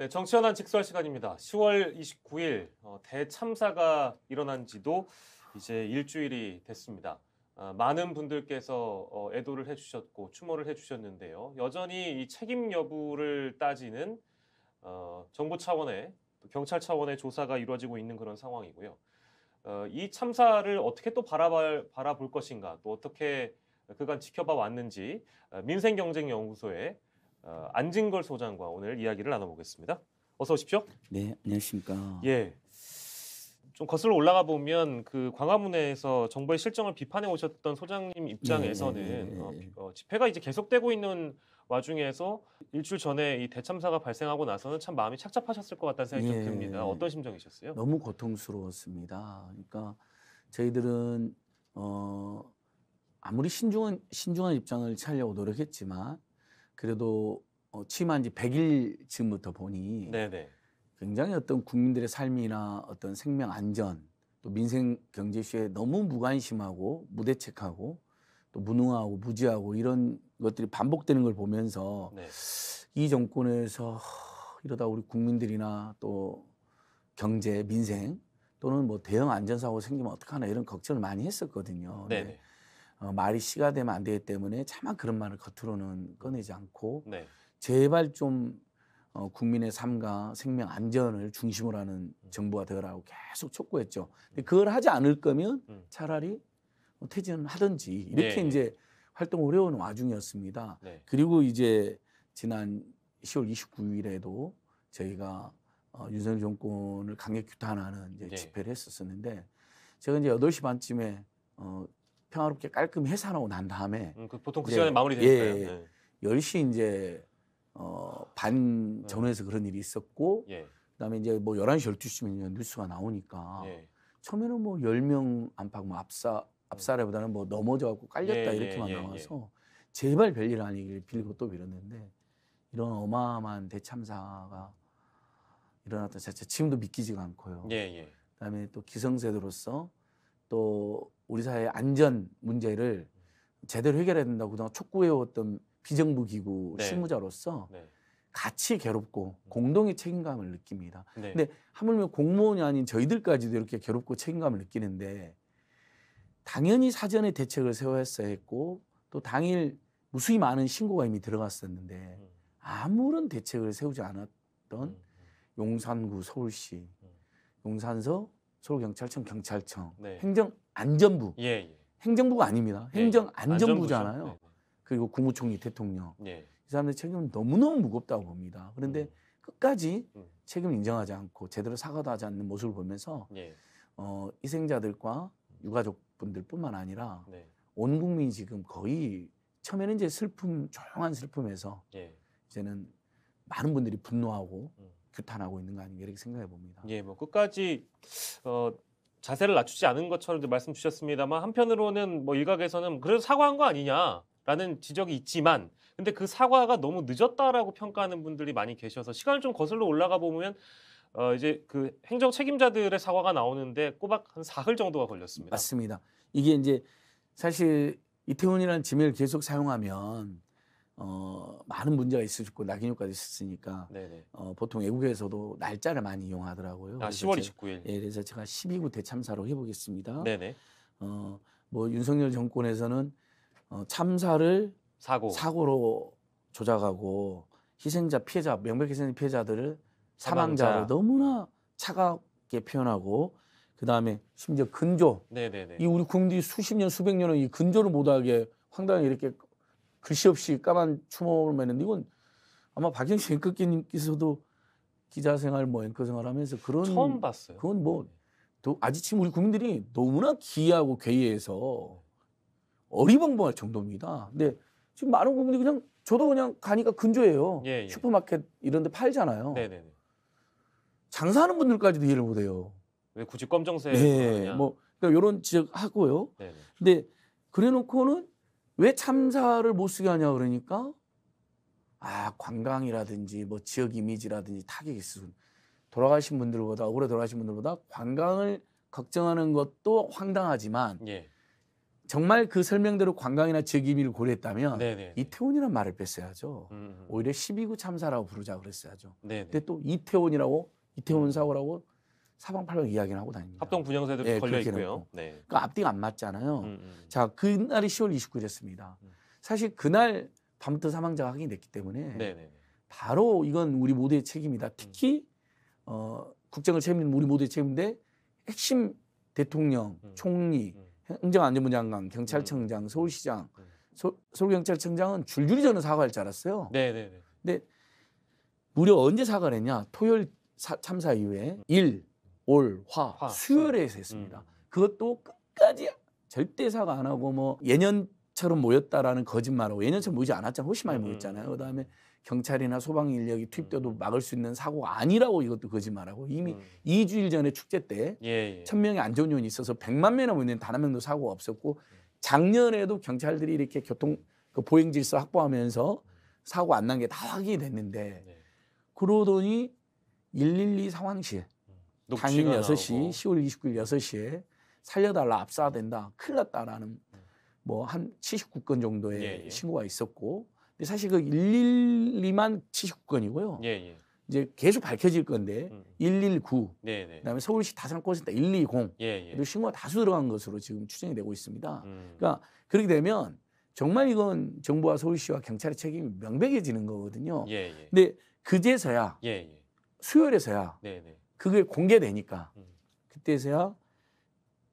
네, 정치현안 직설 시간입니다. 10월 29일 어, 대참사가 일어난 지도 이제 일주일이 됐습니다. 아, 많은 분들께서 어, 애도를 해주셨고 추모를 해주셨는데요. 여전히 이 책임 여부를 따지는 어, 정부 차원의 경찰 차원의 조사가 이루어지고 있는 그런 상황이고요. 어, 이 참사를 어떻게 또 바라볼, 바라볼 것인가, 또 어떻게 그간 지켜봐 왔는지 어, 민생경쟁연구소에 어, 안진걸 소장과 오늘 이야기를 나눠보겠습니다. 어서 오십시오. 네, 안녕하십니까. 예. 좀 거슬러 올라가 보면 그 광화문에서 정부의 실정을 비판해 오셨던 소장님 입장에서는 네, 네, 네, 네. 어, 어, 집회가 이제 계속되고 있는 와중에서 일주일 전에 이 대참사가 발생하고 나서는 참 마음이 착잡하셨을 것 같다는 생각이 좀 네. 듭니다. 어떤 심정이셨어요? 너무 고통스러웠습니다. 그러니까 저희들은 어 아무리 신중한 신중한 입장을 취려고 노력했지만 그래도 어, 취임한 지 100일 쯤부터 보니 네네. 굉장히 어떤 국민들의 삶이나 어떤 생명 안전 또 민생 경제 시에 너무 무관심하고 무대책하고 또 무능하고 무지하고 이런 것들이 반복되는 걸 보면서 네. 이 정권에서 이러다 우리 국민들이나 또 경제 민생 또는 뭐 대형 안전사고 생기면 어떡하나 이런 걱정을 많이 했었거든요. 네. 어, 말이 씨가 되면 안 되기 때문에 차마 그런 말을 겉으로는 꺼내지 않고 네. 제발 좀 어, 국민의 삶과 생명 안전을 중심으로 하는 음. 정부가 되라고 계속 촉구했죠. 근데 음. 그걸 하지 않을 거면 음. 차라리 뭐 퇴진을 하든지 이렇게 네. 예. 이제 활동 어려운 와중이었습니다. 네. 그리고 이제 지난 10월 29일에도 저희가 어, 윤석열 정권을 강력 규탄하는 이제 네. 집회를 했었었는데 제가 이제 8시 반쯤에 어, 평화롭게 깔끔히 해산하고 난 다음에 음, 그 보통 그 시간에 마무리되니까요. 예, 예, 네. 10시 이제 어, 반 음. 전후에서 그런 일이 있었고 예. 그다음에 이제 뭐 11시 12시면 뉴스가 나오니까 예. 처음에는 뭐 10명 안팎 뭐 압사 압사라보다는 뭐 넘어져 갖고 깔렸다 예, 예, 이렇게만 예, 예, 나와서 제발 별일 아니길 빌고 또 빌었는데 이런 어마어마한 대참사가 일어났던 자체 지금도 믿기지가 않고요. 예, 예. 그다음에 또 기성세대로서 또 우리 사회의 안전 문제를 제대로 해결해야 된다고 그동안 촉구해왔던 비정부 기구 네. 실무자로서 네. 같이 괴롭고 음. 공동의 책임감을 느낍니다. 네. 근데 하물며 공무원이 아닌 저희들까지도 이렇게 괴롭고 책임감을 느끼는데 당연히 사전에 대책을 세워야 했고 또 당일 무수히 많은 신고가 이미 들어갔었는데 음. 아무런 대책을 세우지 않았던 음. 용산구 서울시 용산서 서울경찰청 경찰청 네. 행정 안전부. 예, 예. 행정부가 아닙니다. 예, 행정 예. 안전부잖아요. 네, 네. 그리고 국무총리 대통령. 예. 이 사람들 책임은 너무너무 무겁다고 봅니다. 그런데 음. 끝까지 음. 책임 인정하지 않고 제대로 사과도 하지 않는 모습을 보면서 어, 희생자들과 음. 유가족분들뿐만 아니라 네. 온 국민이 지금 거의 처음에는 이제 슬픔 조용한 슬픔에서 이제는 많은 분들이 분노하고 음. 규탄하고 있는 거 아닌가 이렇게 생각해 봅니다. 예, 뭐 끝까지 어, 자세를 낮추지 않은 것처럼 말씀 주셨습니다만 한편으로는 뭐 일각에서는 그래도 사과한 거 아니냐라는 지적이 있지만 근데 그 사과가 너무 늦었다라고 평가하는 분들이 많이 계셔서 시간을 좀 거슬러 올라가 보면 어 이제 그 행정 책임자들의 사과가 나오는데 꼬박 한 사흘 정도가 걸렸습니다. 맞습니다. 이게 이제 사실 이태원이라는 지명을 계속 사용하면 어, 많은 문제가 있었고 낙인효과도 있었으니까 어, 보통 외국에서도 날짜를 많이 이용하더라고요. 아, 10월 29일. 예, 그래서 제가 12구 대참사로 해보겠습니다. 네네. 어, 뭐 윤석열 정권에서는 어, 참사를 사고 사고로 조작하고 희생자 피해자 명백희생 피해자들을 사망자. 사망자로 너무나 차갑게 표현하고 그 다음에 심지어 근조. 네네네. 이 우리 국민들이 수십 년 수백 년은이 근조를 못하게 황당하게 이렇게 글씨 없이 까만 추모를 매는 이건 아마 박영식 앵커님께서도 기자 생활 뭐 앵커 생활하면서 그런 처음 봤어요. 그건 뭐아직지금 우리 국민들이 너무나 기이하고 괴이해서 어리벙벙할 정도입니다. 근데 지금 많은 국민들이 그냥 저도 그냥 가니까 근조해요. 예, 예. 슈퍼마켓 이런 데 팔잖아요. 네네네. 장사하는 분들까지도 이해를 못 해요. 왜 굳이 검정색 네, 뭐 그러니까 요런 지적하고요. 네네. 근데 그래 놓고는 왜 참사를 못 쓰게 하냐 그러니까 아 관광이라든지 뭐 지역 이미지라든지 타격이 있으면 돌아가신 분들보다 오래 돌아가신 분들보다 관광을 걱정하는 것도 황당하지만 예. 정말 그 설명대로 관광이나 지역 이미를 고려했다면 네네. 이태원이라는 말을 뺐어야죠. 음 오히려 12구 참사라고 부르자 그랬어야죠. 네네. 근데 또 이태원이라고 이태원 음. 사고라고 사방팔방 이야기를 하고 다닙니다. 합동 분양세도 예, 걸려 있고요. 네. 그러니까 앞뒤가 안 맞잖아요. 음, 음. 자 그날이 10월 29일이었습니다. 음. 사실 그날 밤부터 사망자가 확인됐기 때문에 네네. 네, 네. 바로 이건 우리 모두의 책임이다. 음. 특히 어, 국정을 책임는 우리 모두의 책임인데 핵심 대통령, 음. 총리, 행정안전부 장관, 경찰청장, 서울시장, 서, 울경찰청장은 줄줄이 저는 사과할 줄 알았어요. 네네네. 네, 근데 무려 언제 사과를 했냐? 토요일 사, 참사 이후에 일 올, 화, 화 수요일에서 했습니다. 음. 그것도 끝까지 절대 사과 안 하고 뭐 예년처럼 모였다라는 거짓말하고 예년처럼 모이지 않았잖아요. 훨씬 많이 음, 음, 모였잖아요. 음. 그다음에 경찰이나 소방 인력이 투입돼도 막을 수 있는 사고가 아니라고 이것도 거짓말하고 이미 음. 2주일 전에 축제 때 예, 1000명이 예. 안전요원이 있어서 100만 명이나 모이는 단 한 명도 사고가 없었고 작년에도 경찰들이 이렇게 교통 그 보행 질서 확보하면서 사고 안 난 게 다 확인이 됐는데 네. 그러더니 112 상황실 당일 6시, 나오고. 10월 29일 6시에 살려달라 압사된다 큰일 났다라는 뭐 한 79건 정도의 예, 예. 신고가 있었고 근데 사실 그 112만 79건이고요. 예, 예, 이제 계속 밝혀질 건데 음. 119 그다음에 서울시 다산 콜센터 120 그리고 신고가 다수 들어간 것으로 지금 추정이 되고 있습니다. 음. 그러니까 그렇게 되면 정말 이건 정부와 서울시와 경찰의 책임이 명백해지는 거거든요. 예, 예. 근데 그제서야 수요일에서야 네, 네. 그게 공개되니까 음. 그때서야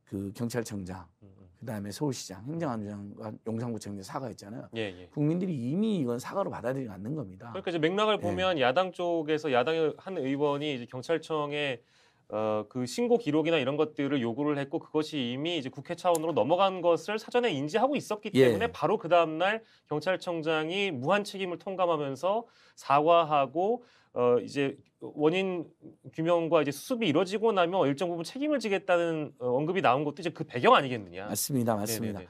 그 경찰청장 음, 음. 그다음에 서울시장 행정안전과 용산구청장 사과했잖아요. 예, 예. 국민들이 이미 이건 사과로 받아들이지 않는 겁니다. 그러니까 이제 맥락을 예. 보면 예. 야당 쪽에서 야당의 한 의원이 이제 경찰청에 어, 그 신고 기록이나 이런 것들을 요구를 했고 그것이 이미 이제 국회 차원으로 넘어간 것을 사전에 인지하고 있었기 예. 때문에 예. 바로 그 다음날 경찰청장이 무한 책임을 통감하면서 사과하고 어 이제 원인 규명과 이제 수습이 이루어지고 나면 일정 부분 책임을 지겠다는 어, 언급이 나온 것도 이제 그 배경 아니겠느냐. 맞습니다. 맞습니다. 네네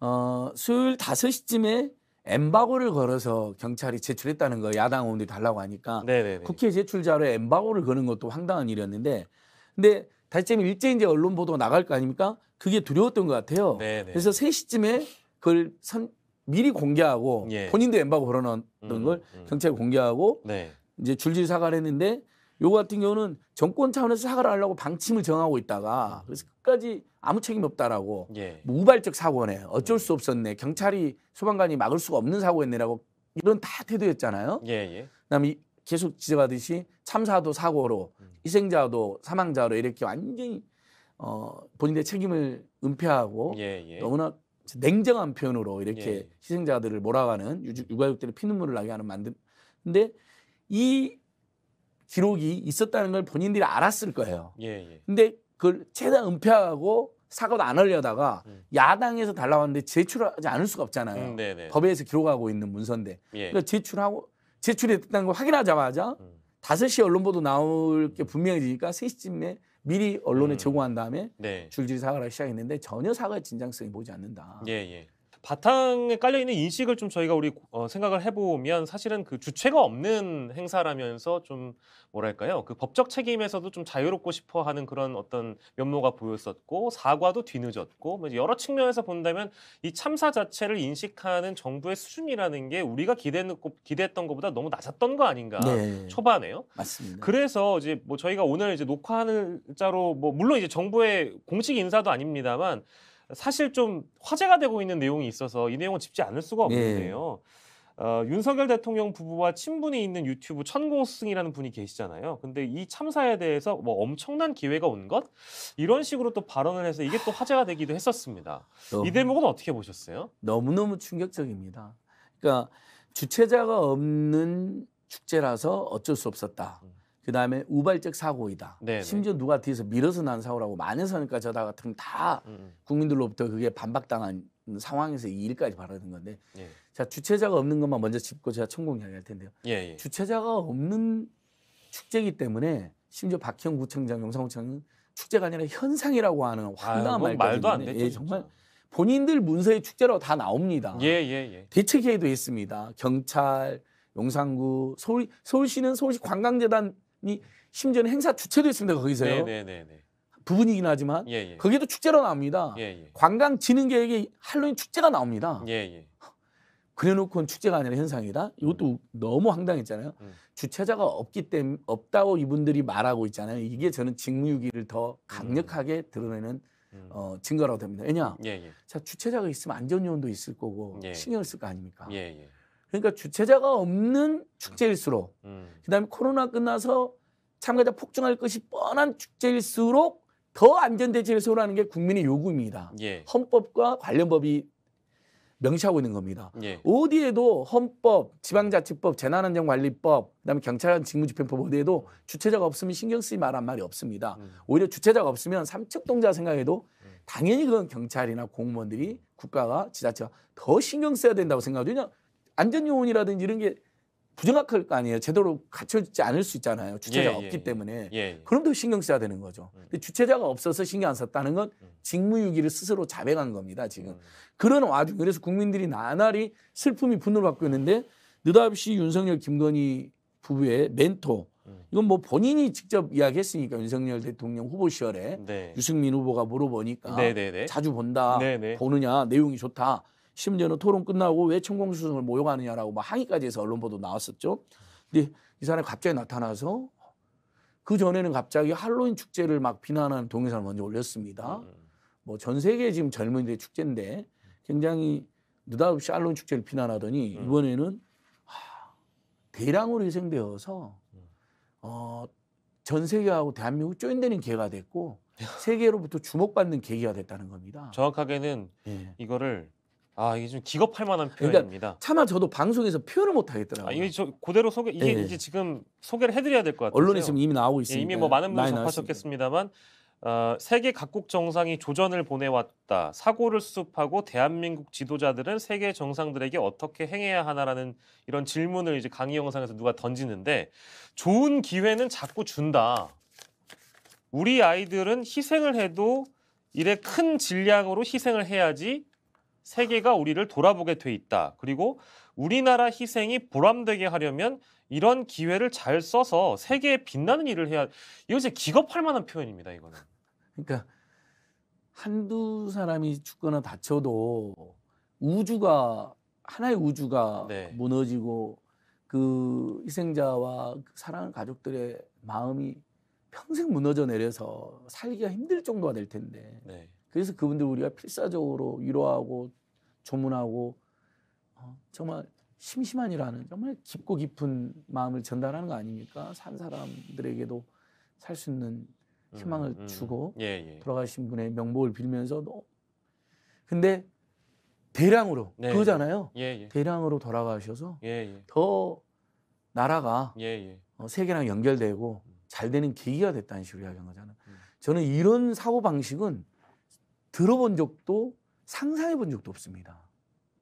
어, 수요일 5시쯤에 엠바고를 걸어서 경찰이 제출했다는 거 야당 의원들이 달라고 하니까 네네네. 국회 제출 자로 엠바고를 거는 것도 황당한 일이었는데 근데 다시이 일제 이제 언론 보도가 나갈 거 아닙니까? 그게 두려웠던 것 같아요. 네네. 그래서 세시쯤에 그걸 선, 미리 공개하고 예. 본인도 엠바고 걸어놓은 음, 걸 음. 경찰이 공개하고 네. 이제 줄질 사과를 했는데 요거 같은 경우는 정권 차원에서 사과를 하려고 방침을 정하고 있다가 그래서 끝까지 아무 책임 이 없다라고 예. 뭐 우발적 사고네 어쩔 수 없었네 경찰이 소방관이 막을 수가 없는 사고였네라고 이런 다 태도였잖아요. 예, 예. 그다음에 계속 지적하듯이 참사도 사고로 음. 희생자도 사망자로 이렇게 완전히 어, 본인의 책임을 은폐하고 예, 예. 너무나 냉정한 표현으로 이렇게 예. 희생자들을 몰아가는 유가족들의 피눈물을 나게 하는 만든 근데 이 기록이 있었다는 걸 본인들이 알았을 거예요. 예, 예. 근데 그걸 최대한 은폐하고 사과도 안 하려다가 음. 야당에서 달라왔는데 제출하지 않을 수가 없잖아요. 음, 네, 네. 법에서 기록하고 있는 문서인데. 예. 그러니까 제출하고 제출이 됐다는 걸 확인하자마자 음. 다섯 음. 시 언론 보도 나올 게 분명해지니까 3시쯤에 미리 언론에 음. 제공한 다음에 네. 줄줄이 사과를 시작했는데 전혀 사과의 진정성이 보지 않는다. 예, 예. 바탕에 깔려 있는 인식을 좀 저희가 우리 어, 생각을 해보면 사실은 그 주체가 없는 행사라면서 좀 뭐랄까요 그 법적 책임에서도 좀 자유롭고 싶어하는 그런 어떤 면모가 보였었고 사과도 뒤늦었고 뭐 여러 측면에서 본다면 이 참사 자체를 인식하는 정부의 수준이라는 게 우리가 기대는 기대했던 것보다 너무 낮았던 거 아닌가 네. 초반에요. 맞습니다. 그래서 이제 뭐 저희가 오늘 이제 녹화하는 자로 뭐 물론 이제 정부의 공식 인사도 아닙니다만 사실 좀 화제가 되고 있는 내용이 있어서 이 내용은 짚지 않을 수가 네. 없는데요. 어, 윤석열 대통령 부부와 친분이 있는 유튜브 천공승이라는 분이 계시잖아요. 근데 이 참사에 대해서 뭐 엄청난 기회가 온 것? 이런 식으로 또 발언을 해서 이게 또 화제가 되기도 했었습니다. 너무, 이 대목은 어떻게 보셨어요? 너무너무 충격적입니다. 그러니까 주최자가 없는 축제라서 어쩔 수 없었다. 음. 그다음에 우발적 사고이다. 네네. 심지어 누가 뒤에서 밀어서 난 사고라고 만해서니까 저다 같은 다 음, 음. 국민들로부터 그게 반박당한 상황에서 이 일까지 벌어는 건데 예. 자 주최자가 없는 것만 먼저 짚고 제가 천공 이야기할 텐데요. 예예. 주체자가 없는 축제이기 때문에 심지어 박형 구청장, 용산구청은 축제가 아니라 현상이라고 하는 아, 황당한 아, 말도 안 되죠. 예, 정말 본인들 문서의 축제로 다 나옵니다. 예, 예, 예. 대책회의도 있습니다. 경찰, 용산구, 서울, 서울시는 서울시 관광재단 이 심지어는 행사 주최도 있습니다. 거기서요. 네네네. 네, 네, 네. 부분이긴 하지만 예예. 거기도 축제로 나옵니다. 예예. 관광진흥계획이 할로윈 축제가 나옵니다. 예예. 그래놓고는 축제가 아니라 현상이다. 이것도 음. 너무 황당했잖아요. 음. 주최자가 없기 때문에 없다고 이분들이 말하고 있잖아요. 이게 저는 직무유기를 더 음. 강력하게 드러내는 음. 어, 증거라고 됩니다. 왜냐? 예예. 예. 자 주최자가 있으면 안전요원도 있을 거고 예예. 신경을 쓸 거 아닙니까? 예예. 예. 그러니까 주최자가 없는 축제일수록 음. 음. 그다음에 코로나 끝나서 참가자 폭증할 것이 뻔한 축제일수록 더안전대책을세우라는게 국민의 요구입니다. 예. 헌법과 관련법이 명시하고 있는 겁니다. 예. 어디에도 헌법, 지방자치법, 재난안전관리법, 그다음에 경찰관 직무집행법 어디에도 주체자가 없으면 신경 쓰지 말란 말이 없습니다. 음. 오히려 주체자가 없으면 삼척동자 생각해도 음. 당연히 그건 경찰이나 공무원들이 국가가 지자체가 더 신경 써야 된다고 생각하거든요. 안전요원이라든지 이런 게 부정확할 거 아니에요. 제대로 갖춰지지 않을 수 있잖아요. 주체자가 예, 예, 없기 예. 때문에. 예, 예. 그럼더 신경 써야 되는 거죠. 음. 근데 주체자가 없어서 신경 안 썼다는 건 음. 직무유기를 스스로 자백한 겁니다. 지금. 음. 그런 와중에 그래서 국민들이 나날이 슬픔이 분노를 받고 있는데 느닷없이 윤석열 김건희 부부의 멘토 음. 이건 뭐 본인이 직접 이야기했으니까 윤석열 대통령 후보 시절에 네. 유승민 후보가 물어보니까 네, 네, 네. 자주 본다 네, 네. 보느냐 내용이 좋다 심지어는 토론 끝나고 왜 천공수승을 모욕하느냐라고 막 항의까지 해서 언론 보도 나왔었죠. 근데 이 사람이 갑자기 나타나서 그 전에는 갑자기 할로윈 축제를 막 비난하는 동영상을 먼저 올렸습니다. 음. 뭐전 세계 지금 젊은이들의 축제인데 굉장히 느닷없이 할로윈 축제를 비난하더니 음. 이번에는 하, 대량으로 희생되어서 음. 어, 전 세계하고 대한민국 쪼인되는 기회가 됐고 세계로부터 주목받는 계기가 됐다는 겁니다. 정확하게는 예. 이거를 아 이게 좀 기겁할 만한 그러니까 표현입니다. 차마 저도 방송에서 표현을 못 하겠더라고요. 아, 이게 저 그대로 소개 이게 네. 이제 지금 소개를 해드려야 될 것 같아요. 언론에 지금 이미 나오고 있습니다. 예, 이미 뭐 많은 분들 접하셨겠습니다만 어, 세계 각국 정상이 조전을 보내왔다. 사고를 수습하고 대한민국 지도자들은 세계 정상들에게 어떻게 행해야 하나라는 이런 질문을 이제 강의 영상에서 누가 던지는데 좋은 기회는 자꾸 준다. 우리 아이들은 희생을 해도 이래 큰 질량으로 희생을 해야지 세계가 우리를 돌아보게 돼 있다. 그리고 우리나라 희생이 보람되게 하려면 이런 기회를 잘 써서 세계에 빛나는 일을 해야 이거 제 기겁할 만한 표현입니다. 이거는. 그러니까 한두 사람이 죽거나 다쳐도 우주가 하나의 우주가 네. 무너지고 그 희생자와 그 사랑하는 가족들의 마음이 평생 무너져 내려서 살기가 힘들 정도가 될 텐데 네. 그래서 그분들 우리가 필사적으로 위로하고 조문하고 어, 정말 심심한이라는 정말 깊고 깊은 마음을 전달하는 거 아닙니까? 산 사람들에게도 살 수 있는 희망을 음, 음. 주고 예, 예. 돌아가신 분의 명복을 빌면서 도 근데 대량으로 네. 그거잖아요. 예, 예, 예. 대량으로 돌아가셔서 예, 더 나라가 어, 세계랑 연결되고 음. 잘 되는 계기가 됐다는 식으로 이야기한 거잖아요. 음. 저는 이런 사고 방식은 들어본 적도 상상해 본 적도 없습니다.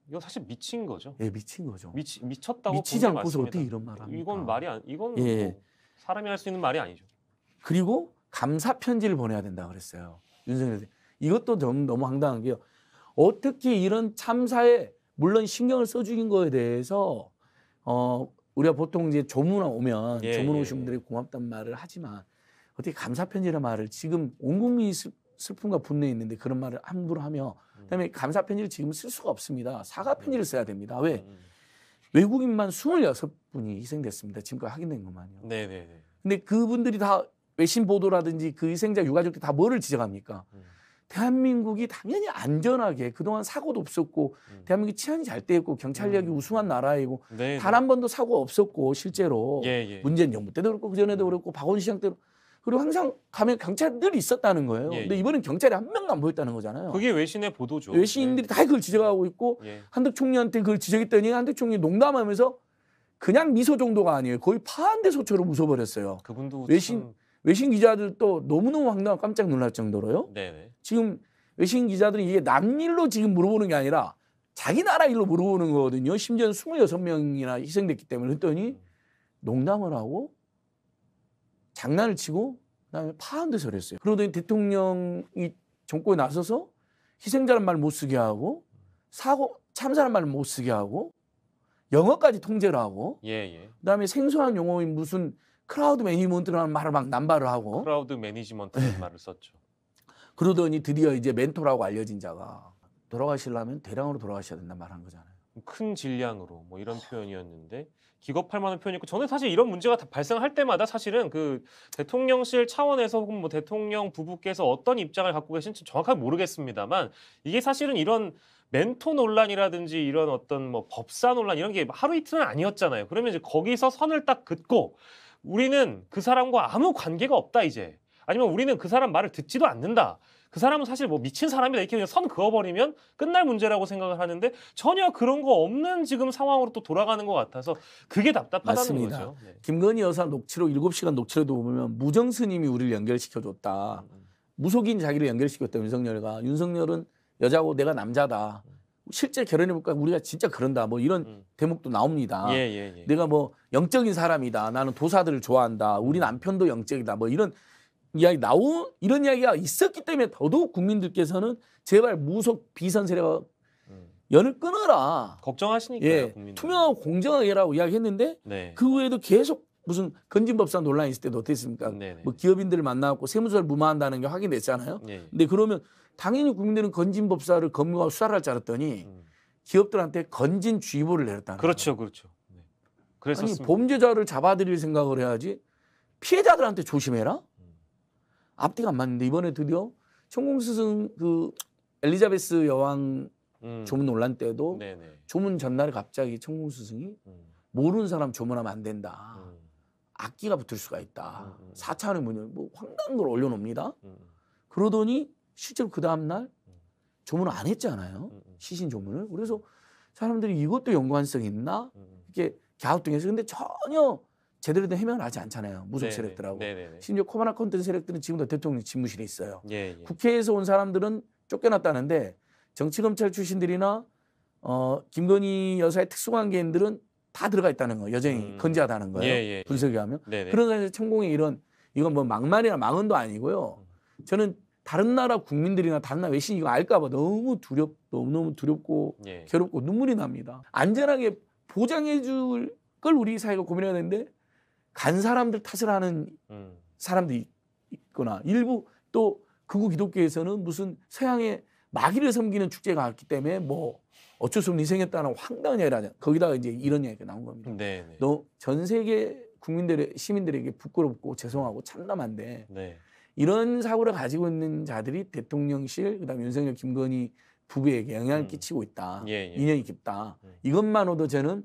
이거 사실 미친 거죠. 예, 미친 거죠. 미치, 미쳤다고 미치지 않고서 어떻게 이런 말을 합니까? 이건 말이 안 이건 예. 뭐 사람이 할 수 있는 말이 아니죠. 그리고 감사 편지를 보내야 된다 그랬어요. 윤석열 대통령. 이것도 좀 너무 황당한 게요. 어떻게 이런 참사에 물론 신경을 써 죽인 거에 대해서 어 우리가 보통 이제 조문 오면 예, 조문 예, 오신 예. 분들이 고맙단 말을 하지만 어떻게 감사 편지라는 말을 지금 온 국민이 슬픔과 분노에 있는데 그런 말을 함부로 하며 그다음에 감사 편지를 지금 쓸 수가 없습니다. 사과 편지를 써야 됩니다. 왜? 음, 음. 외국인만 26분이 희생됐습니다. 지금까지 확인된 것만요. 네, 네, 네. 근데 그분들이 다 외신 보도라든지 그 희생자 유가족들 다 뭐를 지적합니까? 음. 대한민국이 당연히 안전하게 그동안 사고도 없었고 음. 대한민국이 치안이 잘 돼 있고 경찰력이 음. 우수한 나라이고 단 한 번도 사고 없었고 실제로 예, 예. 문재인 정부 때도 그렇고 그전에도 음. 그렇고 박원순 시장 때도 그리고 항상 가면 경찰 들이 있었다는 거예요. 예, 근데 예. 이번엔 경찰이 한 명도 안 보였다는 거잖아요. 그게 외신의 보도죠. 외신인들이 예. 다 그걸 지적하고 있고 예. 한덕 총리한테 그걸 지적했더니 한덕 총리 농담하면서 그냥 미소 정도가 아니에요. 거의 파한대 소처럼 웃어버렸어요. 그분도 외신 참... 외신 기자들도 너무너무 황당하고 깜짝 놀랄 정도로요. 네네. 네. 지금 외신 기자들이 이게 남일로 지금 물어보는 게 아니라 자기 나라 일로 물어보는 거거든요. 심지어 26명이나 희생됐기 때문에 그랬더니 음. 농담을 하고 장난을 치고 그다음에 파한돼서 그랬어요. 그러더니 대통령이 정권에 나서서 희생자란 말못 쓰게 하고 사고 참사란 말못 쓰게 하고 영어까지 통제를 하고 예, 예. 그다음에 생소한 용어인 무슨 크라우드 매니지먼트라는 말을 막 남발을 하고 크라우드 매니지먼트라는 네. 말을 썼죠. 그러더니 드디어 이제 멘토라고 알려진 자가 돌아가시려면 대량으로 돌아가셔야 된다는 말한 거잖아요. 큰 질량으로 뭐 이런 표현이었는데 기겁할 만한 표현이고 저는 사실 이런 문제가 발생할 때마다 사실은 그 대통령실 차원에서 혹은 뭐 대통령 부부께서 어떤 입장을 갖고 계신지 정확하게 모르겠습니다만 이게 사실은 이런 멘토 논란이라든지 이런 어떤 뭐 법사 논란 이런 게 하루 이틀은 아니었잖아요. 그러면 이제 거기서 선을 딱 긋고 우리는 그 사람과 아무 관계가 없다 이제 아니면 우리는 그 사람 말을 듣지도 않는다. 그 사람은 사실 뭐 미친 사람이다 이렇게 그냥 선 그어버리면 끝날 문제라고 생각을 하는데 전혀 그런 거 없는 지금 상황으로 또 돌아가는 것 같아서 그게 답답하다는 맞습니다. 거죠. 네. 김건희 여사 녹취록 7시간 녹취록도 보면 무정 스님이 우리를 연결시켜줬다. 음, 음. 무속인 자기를 연결시켰다 윤석열과 윤석열은 여자고 내가 남자다. 음. 실제 결혼해볼까 우리가 진짜 그런다 뭐 이런 음. 대목도 나옵니다. 예, 예, 예. 내가 뭐 영적인 사람이다. 나는 도사들을 좋아한다. 우리 남편도 영적이다. 뭐 이런 이야기 나오 이런 이야기가 있었기 때문에 더더욱 국민들께서는 제발 무속 비선 세력 음. 연을 끊어라. 걱정하시니까 예, 투명하고 공정하게 라고 이야기했는데 네. 그 후에도 계속 무슨 건진법상 논란이 있을 때도 어땠습니까? 네, 네. 뭐 기업인들을 만나고세무서를 무마한다는 게 확인됐잖아요. 네. 예. 근데 그러면 당연히 국민들은 건진법사를 검거하고 수사를 할 줄 알았더니 음. 기업들한테 건진 주의보를 내렸다는 그렇죠, 거예요. 그렇죠. 그렇죠. 네. 그래서 범죄자를 잡아들일 생각을 해야지 피해자들한테 조심해라. 앞뒤가 안 맞는데 이번에 드디어 천공스승 그 엘리자베스 여왕 음. 조문 논란 때도 네네. 조문 전날에 갑자기 천공스승이 음. 모르는 사람 조문하면 안 된다. 음. 악기가 붙을 수가 있다. 음, 음. 사차안의 문을 뭐 황당한 걸 올려놓습니다. 음, 그러더니 실제로 그 다음날 조문을 안 했잖아요. 시신 조문을. 그래서 사람들이 이것도 연관성이 있나? 이렇게 갸우뚱해서 근데 전혀 제대로 된 해명을 하지 않잖아요. 무속 네네. 네. 세력들하고. 네네 네, 네. 심지어 코바나 컨텐츠 세력들은 지금도 대통령 집무실에 있어요. 예예. 예. 국회에서 온 사람들은 쫓겨났다는데 정치검찰 출신들이나 어, 김건희 여사의 특수관계인들은 다 들어가 있다는 거예요. 여전히 음. 건재하다는 거예요. 예예 예, 분석이 하면. 그러이서천공의 그러니까 이런 이건 뭐 막말이나 망언도 아니고요. 음. 저는 다른 나라 국민들이나 다른 나라 외신 이거 알까봐 너무 두렵, 너무너무 두렵고 예. 괴롭고 눈물이 납니다. 안전하게 보장해줄 걸 우리 사회가 고민해야 되는데 간 사람들 탓을 하는 음. 사람들이 있거나 일부 또 극우 기독교에서는 무슨 서양의 마귀를 섬기는 축제가 왔기 때문에 뭐 어쩔 수 없는 희생했다는 황당한 이야기를냐 거기다가 이제 이런 이야기가 나온 겁니다. 네네. 너전 세계 국민들의 시민들에게 부끄럽고 죄송하고 참담한데 네. 이런 사고를 가지고 있는 자들이 대통령실 그다음 윤석열 김건희 부부에게 영향을 음. 끼치고 있다. 예, 예. 인연이 깊다. 음. 이것만으로도 저는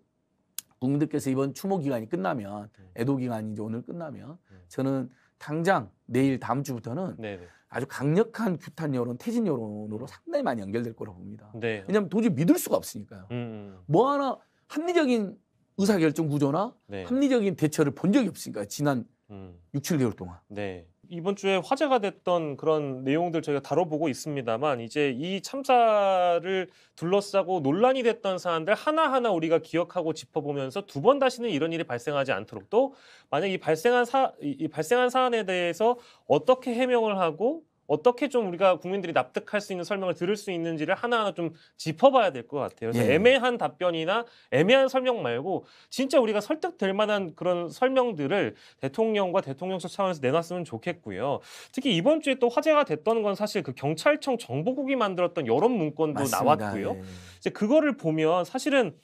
국민들께서 이번 추모 기간이 끝나면 네. 애도 기간이 이제 오늘 끝나면 네. 저는 당장 내일 다음 주부터는 네네. 네. 아주 강력한 규탄 여론, 퇴진 여론으로 음. 상당히 많이 연결될 거라고 봅니다. 네. 왜냐하면 도저히 믿을 수가 없으니까요. 음, 음. 뭐 하나 합리적인 의사결정 구조나 네. 합리적인 대처를 본 적이 없으니까 지난 음. 6, 7개월 동안. 네. 이번 주에 화제가 됐던 그런 내용들 저희가 다뤄보고 있습니다만 이제 이 참사를 둘러싸고 논란이 됐던 사안들 하나하나 우리가 기억하고 짚어보면서 두 번 다시는 이런 일이 발생하지 않도록 또 만약 이 발생한 사, 이 발생한 사안에 대해서 어떻게 해명을 하고 어떻게 좀 우리가 국민들이 납득할 수 있는 설명을 들을 수 있는지를 하나하나 좀 짚어봐야 될 것 같아요. 그래서 예. 애매한 답변이나 애매한 설명 말고 진짜 우리가 설득될 만한 그런 설명들을 대통령과 대통령실 차원에서 내놨으면 좋겠고요. 특히 이번 주에 또 화제가 됐던 건 사실 그 경찰청 정보국이 만들었던 여론 문건도 맞습니다. 나왔고요. 예. 이제 그거를 보면 사실은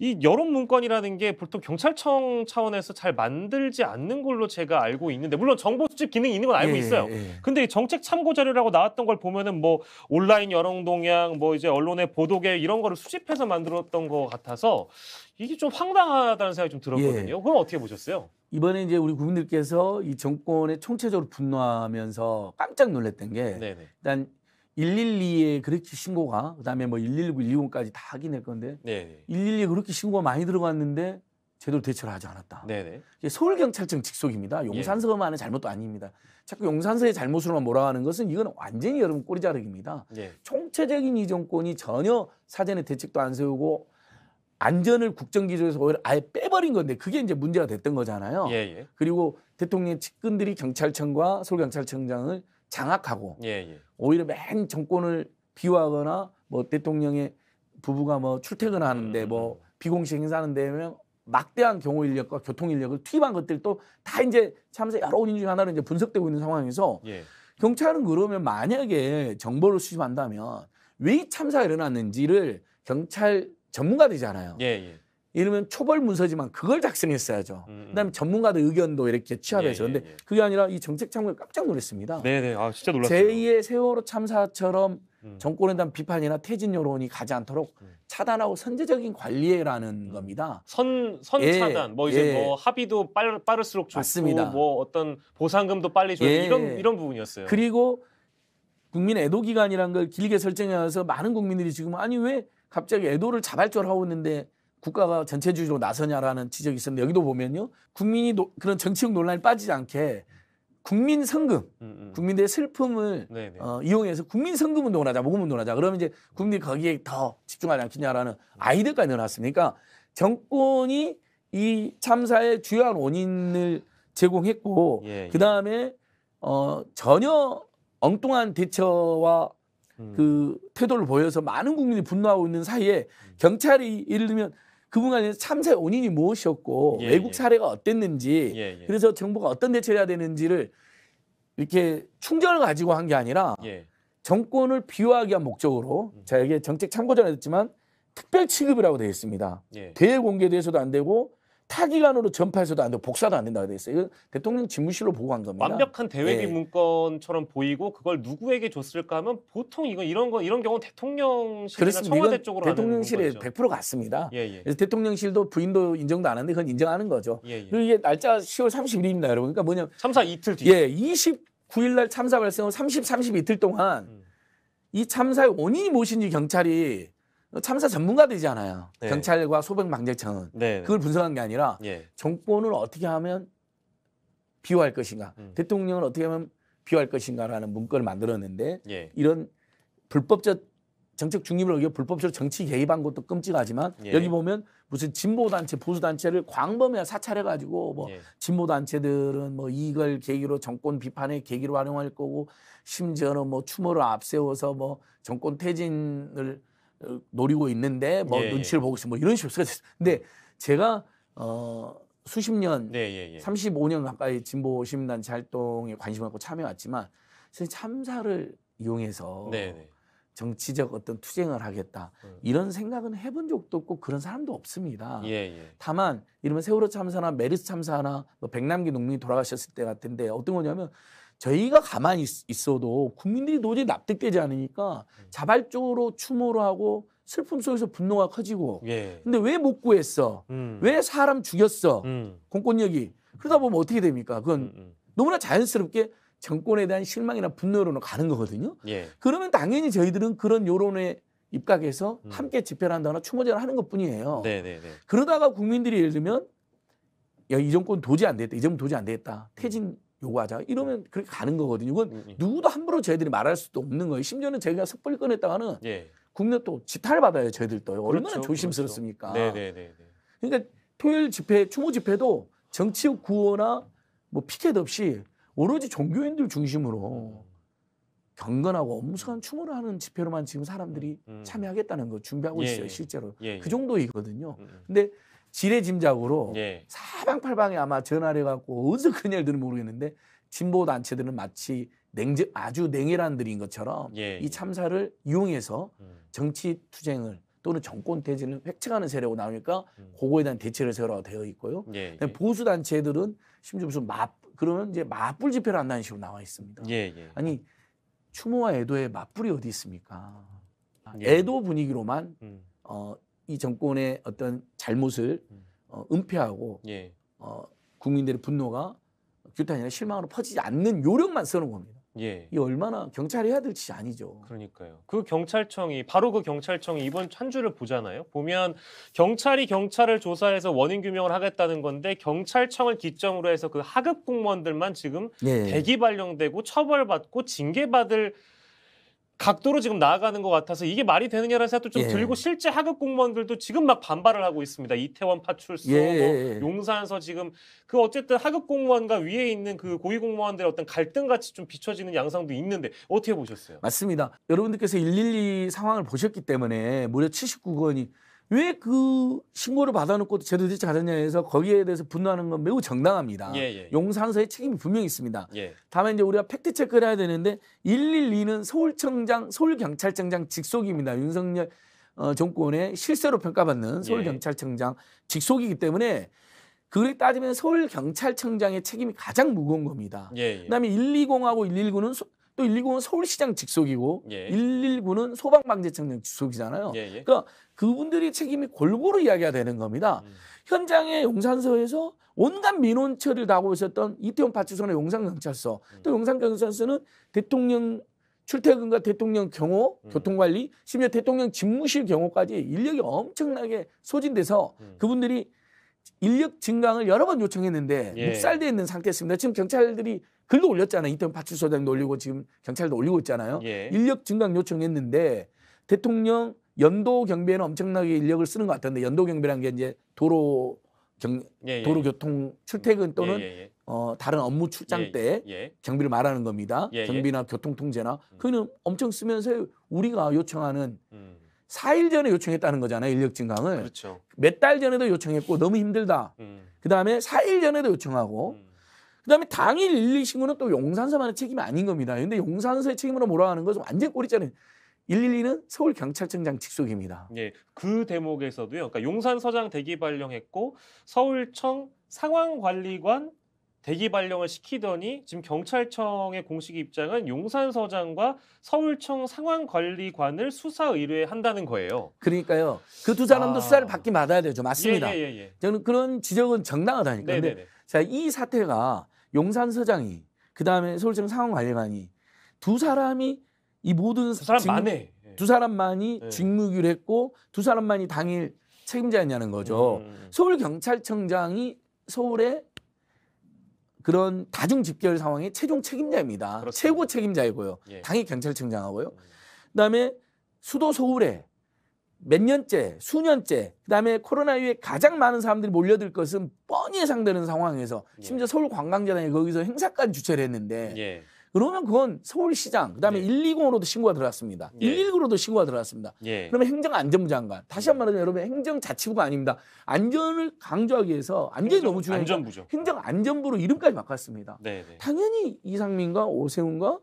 이 여론 문건이라는 게 보통 경찰청 차원에서 잘 만들지 않는 걸로 제가 알고 있는데 물론 정보 수집 기능이 있는 건 알고 예, 예 있어요. 예. 근데 정책 참고 자료라고 나왔던 걸 보면은 뭐 온라인 여론 동향 뭐 이제 언론의 보도계 이런 거를 수집해서 만들었던 것 같아서 이게 좀 황당하다는 생각이 좀 들었거든요. 예. 그럼 어떻게 보셨어요? 이번에 이제 우리 국민들께서 이 정권에 총체적으로 분노하면서 깜짝 놀랐던 게 네네. 일단 112에 그렇게 신고가 그다음에 뭐 119, 120까지 다 하긴 했 건데 네네. 112에 그렇게 신고가 많이 들어갔는데 제대로 대처를 하지 않았다. 네네. 서울 경찰청 직속입니다. 용산서만의 잘못도 아닙니다. 자꾸 용산서의 잘못으로만 몰아가는 것은 이건 완전히 여러분 꼬리자르기입니다. 네. 총체적인 이 정권이 전혀 사전에 대책도 안 세우고 안전을 국정기조에서 오히려 아예 빼버린 건데 그게 이제 문제가 됐던 거잖아요. 예예. 예. 그리고 대통령 의 측근들이 경찰청과 서울경찰청장을 장악하고 예, 예. 오히려 맨 정권을 비호하거나 뭐 대통령의 부부가 뭐 출퇴근하는데 뭐 음. 뭐 비공식 행사하는 데면 막대한 경호 인력과 교통 인력을 투입한 것들 또 다 이제 참사 여러 원인 중 하나로 이제 분석되고 있는 상황에서 예. 경찰은 그러면 만약에 정보를 수집한다면 왜 이 참사가 일어났는지를 경찰 전문가들이잖아요. 예, 예. 이러면 초벌 문서지만 그걸 작성했어야죠. 음, 음. 그다음에 전문가들 의견도 이렇게 취합해서 예, 예, 근데 예. 그게 아니라 이 정책 참고를 깜짝 놀랐습니다. 네네, 아 진짜 놀랐어요. 제2의 세월호 참사처럼 음. 정권에 대한 비판이나 퇴진 여론이 가지 않도록 음. 차단하고 선제적인 관리라는 음. 겁니다. 선, 선 예, 차단, 뭐 이제 예. 뭐 합의도 빨, 빠를수록 좋고, 맞습니다. 뭐 어떤 보상금도 빨리 줘야 이런 예. 이런 부분이었어요. 그리고 국민 애도 기간이란 걸 길게 설정해서 많은 국민들이 지금 아니 왜 갑자기 애도를 자발적으로 하고 있는데 국가가 전체주의로 나서냐라는 지적이 있었는데 여기도 보면요. 국민이 노, 그런 정치적 논란에 빠지지 않게 국민 성금, 음, 음. 국민들의 슬픔을 어, 이용해서 국민 성금 운동을 하자, 모금 운동을 하자. 그러면 이제 국민이 거기에 더 집중하지 않겠냐라는 음. 아이디어까지 내놨으니까 정권이 이 참사의 주요한 원인을 제공했고 예, 예. 그다음에 어, 전혀 엉뚱한 대처와 음. 그 태도를 보여서 많은 국민이 분노하고 있는 사이에 음. 경찰이 예를 들면 그분간에 참사의 원인이 무엇이었고 예, 예, 외국 사례가 어땠는지 예, 예. 그래서 정부가 어떤 대처를 해야 되는지를 이렇게 충전을 가지고 한 게 아니라 예. 정권을 비호하기 위한 목적으로 음. 자 여기에 정책 참고자는 했지만 특별 취급이라고 되어 있습니다. 예. 대외 공개돼서도 안 되고 타기관으로 전파해서도 안 되고 복사도 안 된다고 돼 있어요. 이건 대통령 집무실로 보고 한 겁니다. 완벽한 대외비 예. 문건처럼 보이고 그걸 누구에게 줬을까 하면 보통 이건 이런 건 이런 경우 대통령실이나 청와대 쪽으로 대통령실에 100% 갔습니다. 예, 예. 그래서 대통령실도 부인도 인정도 안 하는데 그건 인정하는 거죠. 예, 예. 그리고 이게 날짜 10월 30일입니다, 여러분. 그러니까 뭐냐면 참사 이틀 뒤. 예, 29일 날 참사 발생 후 30, 30 이틀 동안 음. 이 참사의 원인이 무엇인지 경찰이 참사 전문가들이잖아요. 네. 경찰과 소방방재청은 네, 네. 그걸 분석한 게 아니라 예. 정권을 어떻게 하면 비호할 것인가, 음. 대통령을 어떻게 하면 비호할 것인가라는 문건을 만들었는데 예. 이런 불법적 정책 중립을 어겨 불법적으로 정치 개입한 것도 끔찍하지만 예. 여기 보면 무슨 진보 단체, 보수 단체를 광범위한 사찰해 가지고 뭐 예. 진보 단체들은 뭐 이걸 계기로 정권 비판의 계기로 활용할 거고 심지어는 뭐 추모를 앞세워서 뭐 정권 퇴진을 노리고 있는데 뭐 예, 예. 눈치를 예. 보고 있어 뭐 이런 식으로 쓰가 됐어요. 근데 제가 어 수십 년, 네, 예, 예. 35년 가까이 진보 시민단 활동에 관심 갖고 참여왔지만 사실 참사를 이용해서 네, 네. 정치적 어떤 투쟁을 하겠다 음. 이런 생각은 해본 적도 없고 그런 사람도 없습니다. 예, 예. 다만 이러면 세월호 참사나 메르스 참사나 뭐 백남기 농민이 돌아가셨을 때 같은데 어떤 거냐면 저희가 가만히 있, 어도 국민들이 도저히 납득되지 않으니까 음. 자발적으로 추모를 하고 슬픔 속에서 분노가 커지고 예. 근데 왜 못 구했어 음. 왜 사람 죽였어 음. 공권력이 그러다 음. 보면 어떻게 됩니까 그건 음, 음, 너무나 자연스럽게 정권에 대한 실망이나 분노로는 가는 거거든요 예. 그러면 당연히 저희들은 그런 여론에 입각해서 함께 집회를 한다거나 추모제를 하는 것뿐이에요 네네네. 네. 그러다가 국민들이 예를 들면 야이 정권 도저히 안 됐다 이 정권 도저히 안 됐다 퇴진 요구하자. 이러면 음. 그렇게 가는 거거든요. 이건 음, 음. 누구도 함부로 저희들이 말할 수도 없는 거예요. 심지어는 저희가 섣불리 꺼냈다가는 예. 국은또 지탈 받아요. 저희들 또 얼마나 그렇죠, 조심스럽습니까. 그렇죠. 네네네. 그러니까 토요일 집회, 추모 집회도 정치 구호나 뭐 피켓 없이 오로지 종교인들 중심으로 경건하고 엄숙한 추모를 하는 집회로만 지금 사람들이 음. 참여하겠다는 거 준비하고 예, 있어요 예. 실제로 예, 예, 그 정도이거든요. 음. 근데 지뢰짐작으로 예. 사방팔방에 아마 전화를 해갖고 어디서 큰 일들은 모르겠는데 진보 단체들은 마치 냉제, 아주 냉혈한들인 것처럼 예. 이 예. 참사를 이용해서 음. 정치 투쟁을 또는 정권 대지는 획책하는 세력으로 나오니까 음. 그거에 대한 대체를 세우라고 되어 있고요. 예, 예, 보수 단체들은 심지어 무슨 맞 그러면 이제 맞불 집회를 한다는 식으로 나와 있습니다. 예, 예. 아니 추모와 애도의 맞불이 어디 있습니까? 애도 분위기로만 음. 어, 이 정권의 어떤 잘못을 어, 은폐하고 예. 어, 국민들의 분노가 규탄이나 실망으로 퍼지지 않는 요령만 쓰는 겁니다. 예. 이 얼마나 경찰이 해야 될짓 아니죠. 그러니까요. 그 경찰청이 바로 그 경찰청이 이번 한 주를 보잖아요. 보면 경찰이 경찰을 조사해서 원인 규명을 하겠다는 건데 경찰청을 기점으로 해서 그 하급 공무원들만 지금 예. 대기 발령되고 처벌받고 징계받을 각도로 지금 나아가는 것 같아서 이게 말이 되느냐라는 생각도 좀 예. 들고 실제 하급 공무원들도 지금 막 반발을 하고 있습니다. 이태원 파출소, 예. 예 뭐 예. 용산서 지금 그 어쨌든 하급 공무원과 위에 있는 그 고위 공무원들의 어떤 갈등 같이 좀 비춰지는 양상도 있는데 어떻게 보셨어요? 맞습니다. 여러분들께서 112 상황을 보셨기 때문에 무려 79건이 왜그 신고를 받아놓고도 제대로 되지 않았냐 해서 거기에 대해서 분노하는 건 매우 정당합니다. 예, 예. 용산서의 책임이 분명히 있습니다. 예. 다만 이제 우리가 팩트 체크를 해야 되는데 112는 서울청장, 서울경찰청장 직속입니다. 윤석열 어, 정권의 실세로 평가받는 예. 서울경찰청장 직속이기 때문에 그걸 따지면 서울경찰청장의 책임이 가장 무거운 겁니다. 예, 예. 그다음에 120하고 119는 소, 또 119는 서울시장 직속이고 예. 119는 소방방재청장 직속이잖아요. 예예. 예. 그러니까 그분들이 책임이 골고루 이야기가 되는 겁니다. 음. 현장에 용산서에서 온갖 민원 처리를 다 하고 있었던 이태원 파출소나 용산경찰서 음. 또 용산경찰서는 대통령 출퇴근과 대통령 경호, 음. 교통관리, 심지어 대통령 집무실 경호까지 인력이 엄청나게 소진돼서 음. 그분들이 인력 증강을 여러 번 요청했는데 예. 묵살되어 있는 상태였습니다. 지금 경찰들이 글도 올렸잖아요. 이태원 파출소장도 올리고 지금 경찰도 올리고 있잖아요. 예. 인력 증강 요청했는데 대통령 연도 경비에는 엄청나게 인력을 쓰는 것 같은데 연도 경비란 게 이제 도로 경 예, 예. 도로 교통 출퇴근 또는 예, 예, 어 다른 업무 출장 때 경비를 말하는 겁니다. 경비나 교통 통제나 음. 그거는 엄청 쓰면서 우리가 요청하는 음. 4일 전에 요청했다는 거잖아요. 인력 증강을. 그렇죠. 몇 달 전에도 요청했고 너무 힘들다. 음. 그다음에 4일 전에도 요청하고 음. 그다음에 당일 1, 2 신고는 또 용산서만의 책임이 아닌 겁니다. 근데 용산서의 책임으로 몰아가는 것은 완전 꼬리짜는 112는 서울 경찰청장 직속입니다. 예. 그 대목에서도요. 그러니까 용산서장 대기 발령했고 서울청 상황관리관 대기 발령을 시키더니 지금 경찰청의 공식 입장은 용산 서장과 서울청 상황관리관을 수사 의뢰한다는 거예요. 그러니까요. 그 두 사람도 아. 수사를 받기 마다야 되죠. 맞습니다. 예, 예, 예. 예. 저는 그런 지적은 정당하다니까. 네네네. 자, 이 사태가 용산 서장이 그다음에 서울청 상황관리관이 두 사람이 이 모든 두 사람 만에 예. 두 사람만이 예. 직무유를 했고 두 사람만이 당일 책임자였냐는 거죠. 음. 서울 경찰청장이 서울의 그런 다중 집결 상황의 최종 책임자입니다. 그렇죠. 최고 책임자이고요. 예. 당의 경찰청장하고요. 음. 그다음에 수도 서울에 몇 년째, 수년째, 그다음에 코로나 이후에 가장 많은 사람들이 몰려들 것은 뻔히 예상되는 상황에서 예. 심지어 서울 관광재단이 거기서 행사까지 주최를 했는데 예. 그러면 그건 서울시장 그다음에 예. 120으로도 신고가 들어갔습니다. 예. 119로도 신고가 들어갔습니다. 예. 그러면 행정안전부 장관 다시 네. 한번말하면 여러분 행정자치부가 아닙니다. 안전을 강조하기 위해서 안전이 행정, 너무 중요해요. 행정안전부로 이름까지 바꿨습니다. 네네. 당연히 이상민과 오세훈과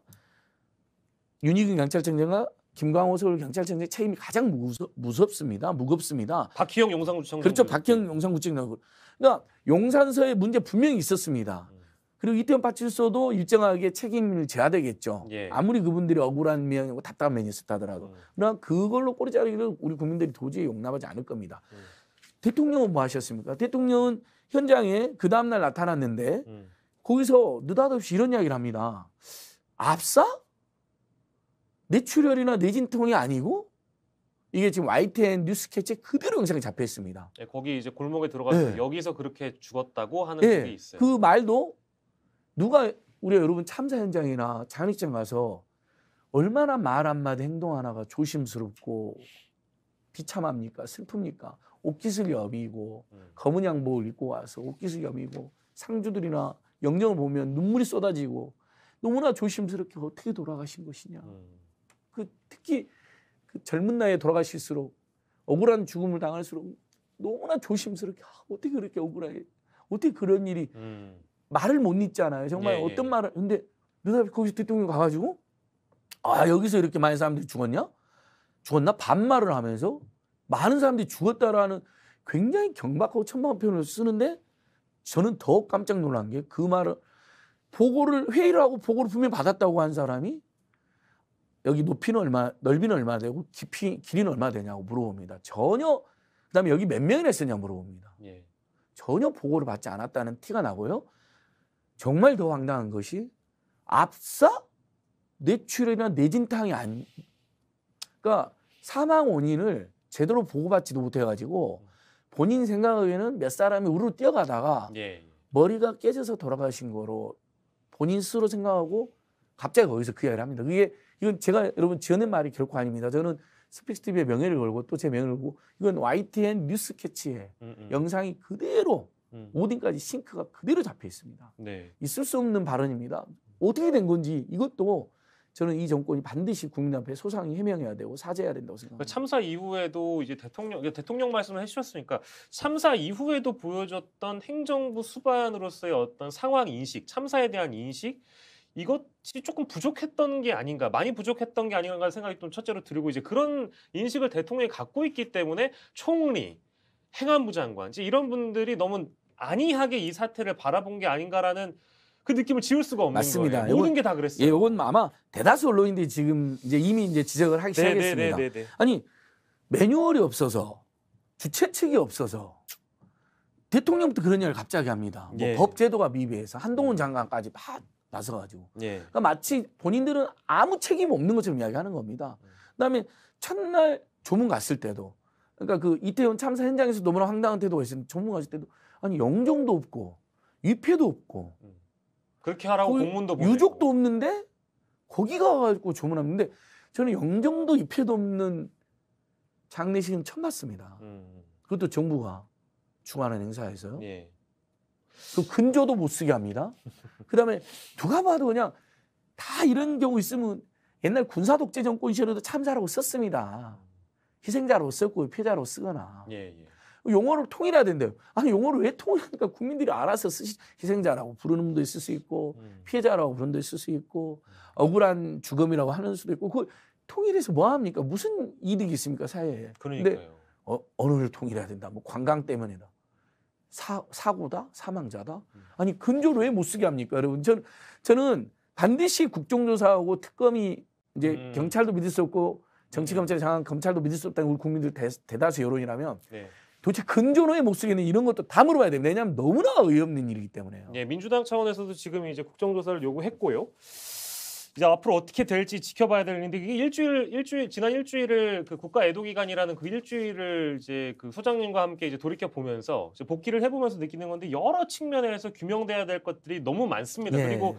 윤희균 경찰청장과 김광호 서울 경찰청장 의 책임이 가장 무섭, 무섭습니다. 무겁습니다. 박희영 용산구청 장 그렇죠. 박희영 용산구청장. 그러니까 용산서의 문제 분명히 있었습니다. 그리고 이태원 파출소도 일정하게 책임을 져야 되겠죠. 예. 아무리 그분들이 억울한 면이고 답답한 면이 있었다 더라도 음. 그러나 그걸로 꼬리 자르기를 우리 국민들이 도저히 용납하지 않을 겁니다. 음. 대통령은 뭐 하셨습니까? 대통령은 현장에 그 다음날 나타났는데 음. 거기서 느닷없이 이런 이야기를 합니다. 압사? 내출혈이나내진통이 아니고 이게 지금 YTN 뉴스 캐치 그대로 영상이 잡혀 있습니다. 네, 거기 이제 골목에 들어가서 네. 여기서 그렇게 죽었다고 하는 네. 예. 이 있어요. 그 말도 누가 우리 여러분 참사 현장이나 장례식장 가서 얼마나 말 한마디 행동 하나가 조심스럽고 비참합니까? 슬픕니까? 옷깃을 여비고 음. 검은 양복을 뭐 입고 와서 옷깃을 여비고 상주들이나 영정을 보면 눈물이 쏟아지고 너무나 조심스럽게 어떻게 돌아가신 것이냐. 음. 그 특히 그 젊은 나이에 돌아가실수록 억울한 죽음을 당할수록 너무나 조심스럽게 아, 어떻게 그렇게 억울하게 어떻게 그런 일이 음. 말을 못 잇잖아요. 정말 예, 예, 예, 어떤 말을 근데 느닷없이 거기서 대통령 가가지고 아 여기서 이렇게 많은 사람들이 죽었냐? 죽었나? 반말을 하면서 많은 사람들이 죽었다라는 굉장히 경박하고 천박한 표현을 쓰는데 저는 더 깜짝 놀란 게 그 말을 보고를 회의를 하고 보고를 분명히 받았다고 한 사람이 여기 높이는 얼마, 넓이는 얼마 되고 깊이 길이는 얼마 되냐고 물어봅니다. 전혀 그다음에 여기 몇 명이나 있었냐 물어봅니다. 예. 전혀 보고를 받지 않았다는 티가 나고요. 정말 더 황당한 것이 앞서 뇌출혈이나 뇌진탕이 안 그러니까 사망 원인을 제대로 보고받지도 못해가지고 본인 생각에는 몇 사람이 우르르 뛰어가다가 예, 예. 머리가 깨져서 돌아가신 거로 본인 스스로 생각하고 갑자기 거기서 그 이야기를 합니다. 그게 이건 제가 여러분 지어낸 말이 결코 아닙니다. 저는 스픽스 TV의 명예를 걸고 또 제 명예를 걸고 이건 YTN 뉴스 캐치의 음, 음. 영상이 그대로 음. 5등까지 싱크가 그대로 잡혀 있습니다. 네. 있을 수 없는 발언입니다. 어떻게 된 건지 이것도 저는 이 정권이 반드시 국민 앞에 소상히 해명해야 되고 사죄해야 된다고 생각합니다. 그러니까 참사 이후에도 이제 대통령 대통령 말씀을 해주셨으니까 참사 이후에도 보여줬던 행정부 수반으로서의 어떤 상황 인식, 참사에 대한 인식 이것이 조금 부족했던 게 아닌가, 많이 부족했던 게 아닌가 생각이 좀 첫째로 들고 이제 그런 인식을 대통령이 갖고 있기 때문에 총리, 행안부 장관, 이제 이런 분들이 너무 아니하게이 사태를 바라본 게 아닌가라는 그 느낌을 지울 수가 없는 맞습니다. 거예요. 모든 게 다 그랬어요. 예, 이건 아마 대다수 언론인들이 지금 이제 이미 이제 지적을 하기 네, 네, 시작했습니다. 네네네네 네, 아니 매뉴얼이 없어서 주최 측이 없어서 대통령부터 그런 이기를 갑자기 합니다. 뭐 예. 법제도가 미비해서 한동훈 음. 장관까지 막 나서가지고 예. 그러니까 마치 본인들은 아무 책임 없는 것처럼 이야기하는 겁니다. 음. 그다음에 첫날 조문 갔을 때도 그러니까 그 이태원 참사 현장에서 너무나 황당한 태도가 있었는데 조문 갔을 때도 아니 영종도 없고 위패도 없고 그렇게 하라고 공문도 보내고. 유족도 없는데 거기가 가지고 주문하는데 저는 영종도위패도 없는 장례식은 처음 봤습니다. 음, 음. 그것도 정부가 주관하는 행사에서요. 예. 그 근조도 못 쓰게 합니다. 그다음에 누가 봐도 그냥 다 이런 경우 있으면 옛날 군사 독재 정권 시절에도 참사라고 썼습니다. 희생자로 썼고 피해자로 쓰거나. 예, 예. 용어를 통일해야 된대요. 아니 용어를 왜 통일하니까 국민들이 알아서 쓰시 희생자라고 부르는 분도 있을 수 있고 음. 피해자라고 부르는 분도 있을 수 있고 억울한 죽음이라고 하는 수도 있고 그 통일해서 뭐 합니까? 무슨 이득이 있습니까 사회에? 그러니까요. 근데 어, 언어를 통일해야 된다. 뭐 관광 때문이다. 사, 사고다 사망자다. 음. 아니 근조를 왜 못 쓰게 합니까, 여러분? 저는 저는 반드시 국정조사하고 특검이 이제 음. 경찰도 믿을 수 없고 정치 검찰 이장한 음. 검찰도 믿을 수 없다는 우리 국민들 대, 다수 여론이라면. 네. 도대체 근전호의 목소리는 이런 것도 다 물어봐야 됩니다. 왜냐하면 너무나 어이없는 일이기 때문에요. 예, 민주당 차원에서도 지금 이제 국정조사를 요구했고요. 이제 앞으로 어떻게 될지 지켜봐야 되는데 이게 일주일 일주일 지난 일주일을 그 국가 애도 기간이라는 그 일주일을 이제 그 소장님과 함께 이제 돌이켜 보면서 복귀를 해보면서 느끼는 건데 여러 측면에서 규명돼야 될 것들이 너무 많습니다. 예. 그리고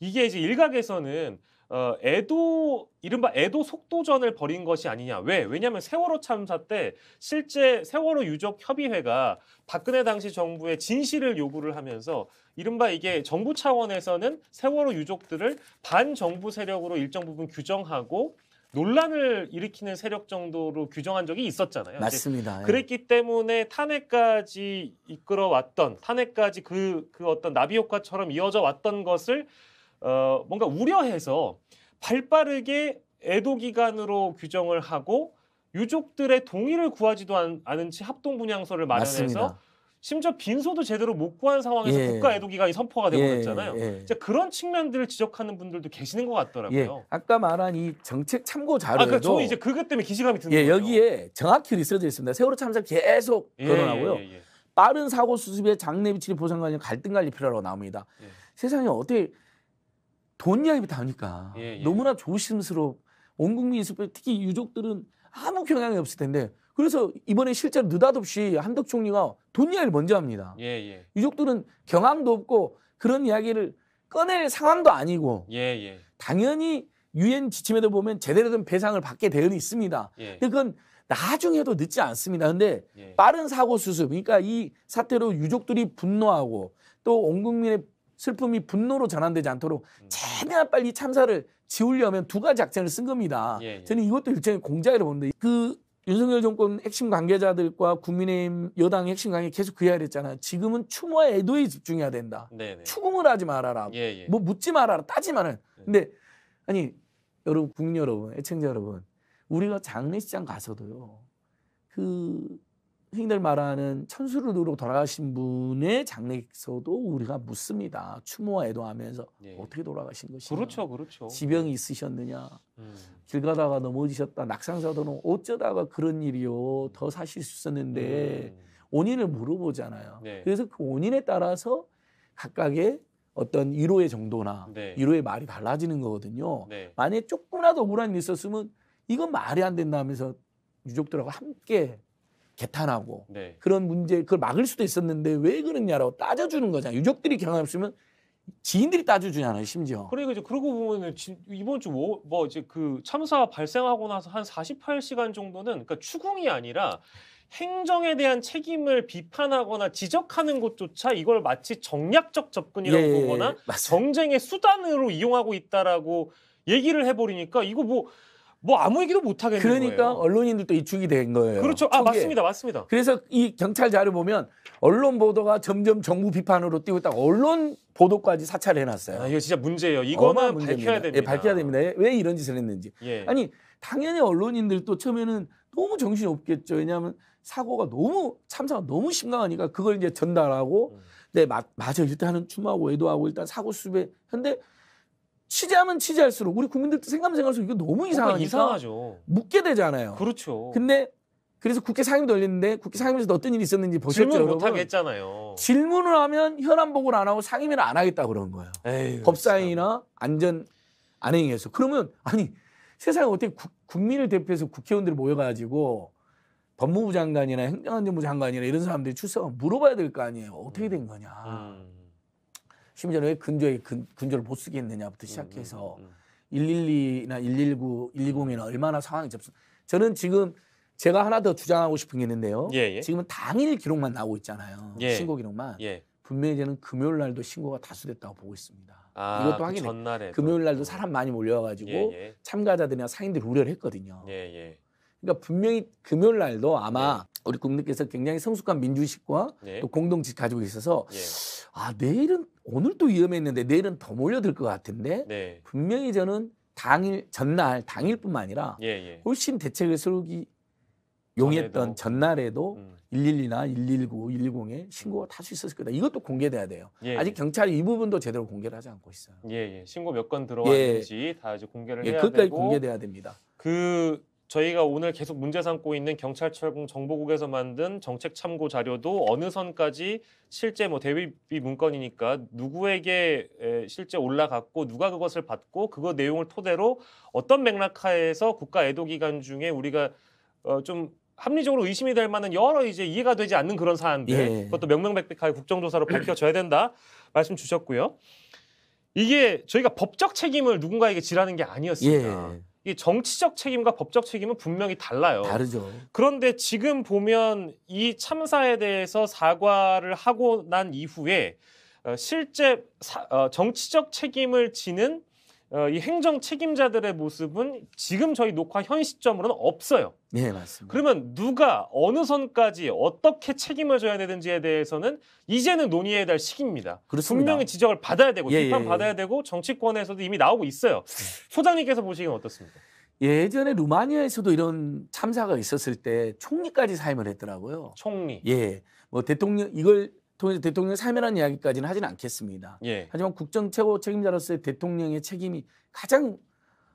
이게 이제 일각에서는 어, 애도 이른바 애도 속도전을 벌인 것이 아니냐. 왜? 왜냐하면 세월호 참사 때 실제 세월호 유족 협의회가 박근혜 당시 정부의 진실을 요구를 하면서 이른바 이게 정부 차원에서는 세월호 유족들을 반정부 세력으로 일정 부분 규정하고 논란을 일으키는 세력 정도로 규정한 적이 있었잖아요. 맞습니다. 예. 그랬기 때문에 탄핵까지 이끌어왔던 탄핵까지 그, 그 어떤 나비 효과처럼 이어져 왔던 것을 어, 뭔가 우려해서 발빠르게 애도 기간으로 규정을 하고 유족들의 동의를 구하지도 않, 않은 채 합동 분양소를 마련해서 맞습니다. 심지어 빈소도 제대로 못 구한 상황에서 예. 국가 애도 기간이 선포가 되고 예, 그랬잖아요. 예. 예. 그런 측면들을 지적하는 분들도 계시는 것 같더라고요. 예. 아까 말한 이 정책 참고 자료도 아, 그러니까 저는 이제 그것 때문에 기시감이 드는 예, 거예요. 여기에 정확히 리스트되 있습니다. 세월호 참사 계속 예, 거론하고요. 빠른 사고 수습에 장례 비치를 보상관련 갈등 관리 필요하고 나옵니다. 세상에 어떻게 돈 이야기부터 하니까 예, 예. 너무나 조심스럽 온 국민이 있을 때 특히 유족들은 아무 경향이 없을 텐데 그래서 이번에 실제로 느닷없이 한덕 총리가 돈 이야기를 먼저 합니다. 예, 예. 유족들은 경황도 없고 그런 이야기를 꺼낼 상황도 아니고 예, 예. 당연히 유엔 지침에도 보면 제대로 된 배상을 받게 되어 있습니다. 근 그건 나중에도 늦지 않습니다. 근데 빠른 사고 수습, 그러니까 이 사태로 유족들이 분노하고 또 온 국민의 슬픔이 분노로 전환되지 않도록 음. 최대한 빨리 참사를 지우려면 두 가지 작전을 쓴 겁니다. 예, 예. 저는 이것도 일종의 공작이라고 보는데 그 윤석열 정권 핵심 관계자들과 국민의힘 여당 핵심 관계 계속 그 이야기를 했잖아요. 지금은 추모와 애도에 집중해야 된다. 네네. 네. 추궁을 하지 말아라. 예예. 뭐 묻지 말아라. 따지 마는라 네. 근데 아니 여러분 국민 여러분 애청자 여러분 우리가 장례식장 가서도요. 그 흔히들 말하는 천수르로 돌아가신 분의 장례에서도 우리가 묻습니다. 추모와 애도하면서 예. 어떻게 돌아가신 것이냐. 그렇죠, 그렇죠. 지병이 있으셨느냐. 음. 길 가다가 넘어지셨다. 낙상사도는 어쩌다가 그런 일이요. 더 사실 수 있었는데 음. 원인을 물어보잖아요. 네. 그래서 그 원인에 따라서 각각의 어떤 위로의 정도나 네. 위로의 말이 달라지는 거거든요. 네. 만약에 조금이라도 억울한 일이 있었으면 이건 말이 안 된다면서 유족들하고 함께 개탄하고 네. 그런 문제 그걸 막을 수도 있었는데 왜그러냐라고 따져주는 거잖아요. 유족들이 경험 없으면 지인들이 따져주잖아요, 심지어. 그래, 그러니까 이제 그러고 보면은 이번 주뭐 뭐 이제 그 참사 발생하고 나서 한 48시간 정도는 그러니까 추궁이 아니라 행정에 대한 책임을 비판하거나 지적하는 것조차 이걸 마치 정략적 접근이라고 예, 예, 예. 보거나 예, 정쟁의 수단으로 이용하고 있다라고 얘기를 해버리니까 이거 뭐뭐 아무 얘기도 못 하겠는 그러니까 거예요. 언론인들도 이축이 된 거예요. 그렇죠. 아 초기에. 맞습니다, 맞습니다. 그래서 이 경찰 자료 보면 언론 보도가 점점 정부 비판으로 뛰고 있다. 언론 보도까지 사찰해 놨어요. 아, 이거 진짜 문제예요. 이거는 밝혀야 됩니다. 예, 밝혀야 됩니다. 왜 이런 짓을 했는지. 예. 아니 당연히 언론인들도 처음에는 너무 정신이 없겠죠. 왜냐하면 사고가 너무 참사가 너무 심각하니까 그걸 이제 전달하고 음. 네 맞, 맞아 일단은 추모하고 애도하고 일단 사고 수배. 근데 취재하면 취재할수록 우리 국민들도 생각하면 생각할수 이거 너무 이상하니까 이상하죠. 묻게 되잖아요. 그렇죠. 근데 그래서 국회 상임도 열리는데 국회 상임에서 어떤 일이 있었는지 보셨죠? 질문 못하게 했잖아요. 질문을 하면 현안 보고를 안 하고 상임위를 안 하겠다 그런 거예요. 법사위나 안전 안행위에서 그러면 아니 세상에 어떻게 구, 국민을 대표해서 국회의원들이 모여가지고 법무부 장관이나 행정안전부 장관이나 이런 사람들이 출석하면 물어봐야 될 거 아니에요. 어떻게 음. 된 거냐. 음. 심지어는 왜 근조에 근, 근조를 못 쓰겠느냐부터 음, 시작해서 112나 119, 110이나 얼마나 상황이 접수. 저는 지금 제가 하나 더 주장하고 싶은 게 있는데요. 예, 예. 지금은 당일 기록만 나오고 있잖아요. 예. 신고 기록만. 예. 분명히 저는 금요일 날도 신고가 다수됐다고 보고 있습니다. 아, 이것도 그 확인해. 그전날에 금요일 날도 사람 많이 몰려와가지고 예, 예. 참가자들이나 상인들이 우려를 했거든요. 그러니까 분명히 금요일 날도 아마 우리 국민께서 굉장히 성숙한 민주식과 네. 또 공동체 가지고 있어서 예. 아 내일은 오늘 도 위험했는데 내일은 더 몰려들 것 같은데 네. 분명히 저는 당일 전날 당일뿐만 아니라 예, 예. 훨씬 대책을 세우기 용했던 전날에도 음. 112나 119, 110에 신고가 탈 수 있었을 거다. 이것도 공개돼야 돼요. 예, 아직 예. 경찰이 이 부분도 제대로 공개를 하지 않고 있어요. 예, 예. 신고 몇 건 들어왔는지 예. 다 이제 공개를 해야 그까지 되고 그까지 공개돼야 됩니다. 그 저희가 오늘 계속 문제 삼고 있는 경찰청 정보국에서 만든 정책 참고 자료도 어느 선까지 실제 뭐 대비비 문건이니까 누구에게 실제 올라갔고 누가 그것을 받고 그거 내용을 토대로 어떤 맥락하에서 국가 애도 기간 중에 우리가 어좀 합리적으로 의심이 될 만한 여러 이제 이해가 되지 않는 그런 사안들 예. 그것도 명명백백하게 국정조사로 밝혀져야 된다 말씀 주셨고요. 이게 저희가 법적 책임을 누군가에게 지라는 게 아니었습니다. 예. 이 정치적 책임과 법적 책임은 분명히 달라요. 다르죠. 그런데 지금 보면 이 참사에 대해서 사과를 하고 난 이후에 어, 실제 사, 어, 정치적 책임을 지는 어, 이 행정 책임자들의 모습은 지금 저희 녹화 현 시점으로는 없어요. 네, 맞습니다. 그러면 누가 어느 선까지 어떻게 책임을 져야 되는지에 대해서는 이제는 논의해야 될 시기입니다. 그렇습니다. 분명히 지적을 받아야 되고 예, 예 비판 예, 예. 받아야 되고 정치권에서도 이미 나오고 있어요. 네. 소장님께서 보시기엔 어떻습니까? 예전에 루마니아에서도 이런 참사가 있었을 때 총리까지 사임을 했더라고요. 총리. 예. 뭐 대통령 이걸 통해서 대통령의 삶이라는 이야기까지는 하진 않겠습니다. 예. 하지만 국정 최고 책임자로서의 대통령의 책임이 가장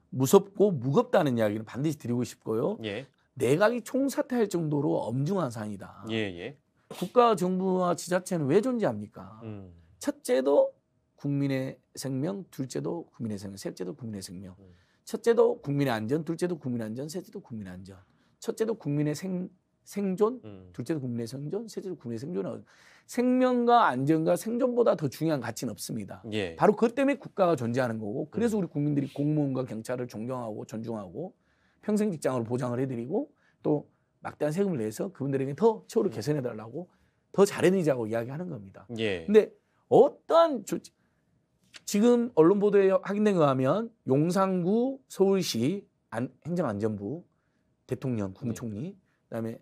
무섭고 무겁다는 이야기는 반드시 드리고 싶고요. 예. 내각이 총사퇴할 정도로 엄중한 사안이다. 예예. 예. 국가 정부와 지자체는 왜 존재합니까? 음. 첫째도 국민의 생명, 둘째도 국민의 생명, 셋째도 국민의 생명. 음. 첫째도 국민의 안전, 둘째도 국민의 안전, 셋째도 국민의 안전. 첫째도 국민의 생, 생존, 음. 둘째는 국내 생존, 셋째는 국내 생존은 생명과 안전과 생존보다 더 중요한 가치는 없습니다. 예. 바로 그 때문에 국가가 존재하는 거고 그래서 음. 우리 국민들이 공무원과 경찰을 존경하고 존중하고 평생 직장으로 보장을 해드리고 또 막대한 세금을 내서 그분들에게 더 처우를 음. 개선해 달라고 더잘해내자고 이야기하는 겁니다. 예. 근데 어떠한 조치, 지금 언론 보도에 확인된 거 하면 용산구, 서울시 안, 행정안전부, 대통령, 예. 국무총리, 예. 그다음에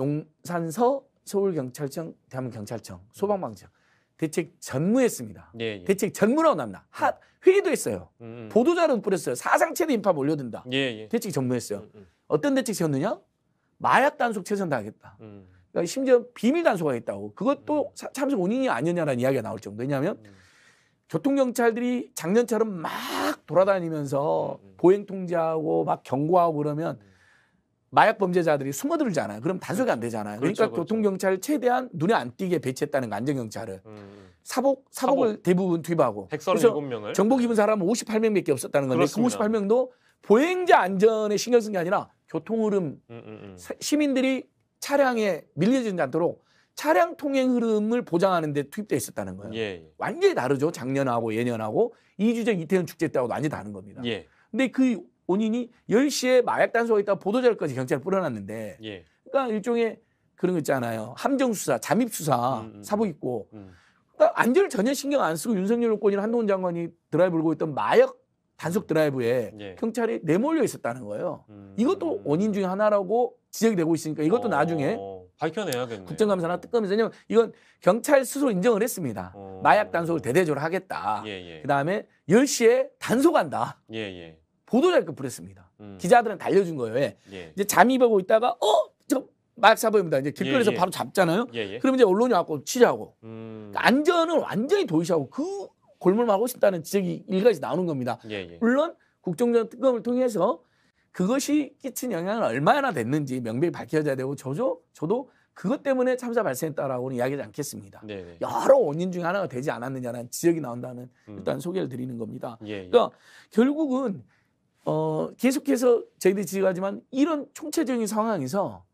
용산서 서울경찰청, 대한민국경찰청, 소방방청 대책 전무했습니다. 예, 예. 대책 전무라고 납니다. 네. 하, 회의도 했어요. 음, 음. 보도자료도 뿌렸어요. 사상체대 인파 몰려든다. 예, 예, 대책 전무했어요. 음, 음. 어떤 대책 세웠느냐? 마약 단속 최선다하겠다. 음. 그러니까 심지어 비밀 단속을 했다고. 그것도 사, 참석 원인이 아니냐라는 이야기가 나올 정도. 왜냐하면 교통경찰들이 작년처럼 막 돌아다니면서 보행 통제하고 막 경고하고 그러면 마약 범죄자들이 숨어들잖아요 그럼 단속이 안 그렇죠. 되잖아요. 그렇죠, 그러니까 그렇죠, 교통경찰 최대한 눈에 안 띄게 배치했다는 거 안전경찰을. 음, 음. 사복, 사복을 사복. 대부분 투입하고. 137명을. 정복 입은 사람은 58명 밖에 없었다는 건데 그 그렇습니다. 그 58명도 보행자 안전에 신경 쓴 게 아니라 교통 흐름, 음, 음, 음. 시민들이 차량에 밀려지지 않도록 차량 통행 흐름을 보장하는 데 투입돼 있었다는 거예요. 예, 예. 완전히 다르죠. 작년하고 예년하고 이주정 이태원 축제 때하고 완전히 다른 겁니다. 예. 근데 그 본인이 10시에 마약 단속가 있다 보도자료까지 경찰에 뿌려놨는데 예. 그러니까 일종의 그런 거 있잖아요. 함정수사, 잠입수사, 음, 음. 음. 사복 입고 음. 그러니까 안전을 전혀 신경 안 쓰고 윤석열 정권이 한동훈 장관이 드라이브 를고 있던 마약 단속 드라이브에 예. 경찰이 내몰려 있었다는 거예요. 음. 이것도 원인 중에 하나라고 지적이 되고 있으니까 이것도 어, 나중에 밝혀내야겠네. 국정감사나 특검에서 왜냐면 이건 경찰 스스로 인정을 했습니다. 어, 마약 단속을 대대적으로 하겠다. 예, 예. 그다음에 10시에 단속한다. 예, 예. 보도자료까지 뿌습니다 음. 기자들은 달려준 거예요. 예. 예. 이제 잠입하고 있다가 어? 저막 사보입니다. 이제 길거리에서 예, 예. 바로 잡잖아요. 예, 예. 그럼 이제 언론이 와고 취재하고 음. 그러니까 안전을 완전히 도의시하고 그 골몰하고 만 싶다는 지적이 일가지 나오는 겁니다. 물론 국정조특검을 통해서 그것이 끼친 영향을 얼마나 됐는지 명백히 밝혀져야 되고 저도 저도 그것 때문에 참사 발생했다라고는 이야기하지 않겠습니다. 네네. 네. 여러 원인 중에 하나가 되지 않았느냐는 지적이 나온다는 음. 일단 소개를 드리는 겁니다. 예예. 그러니까 결국은 어, 계속해서 저희들이 지적하지만 이런 총체적인 상황에서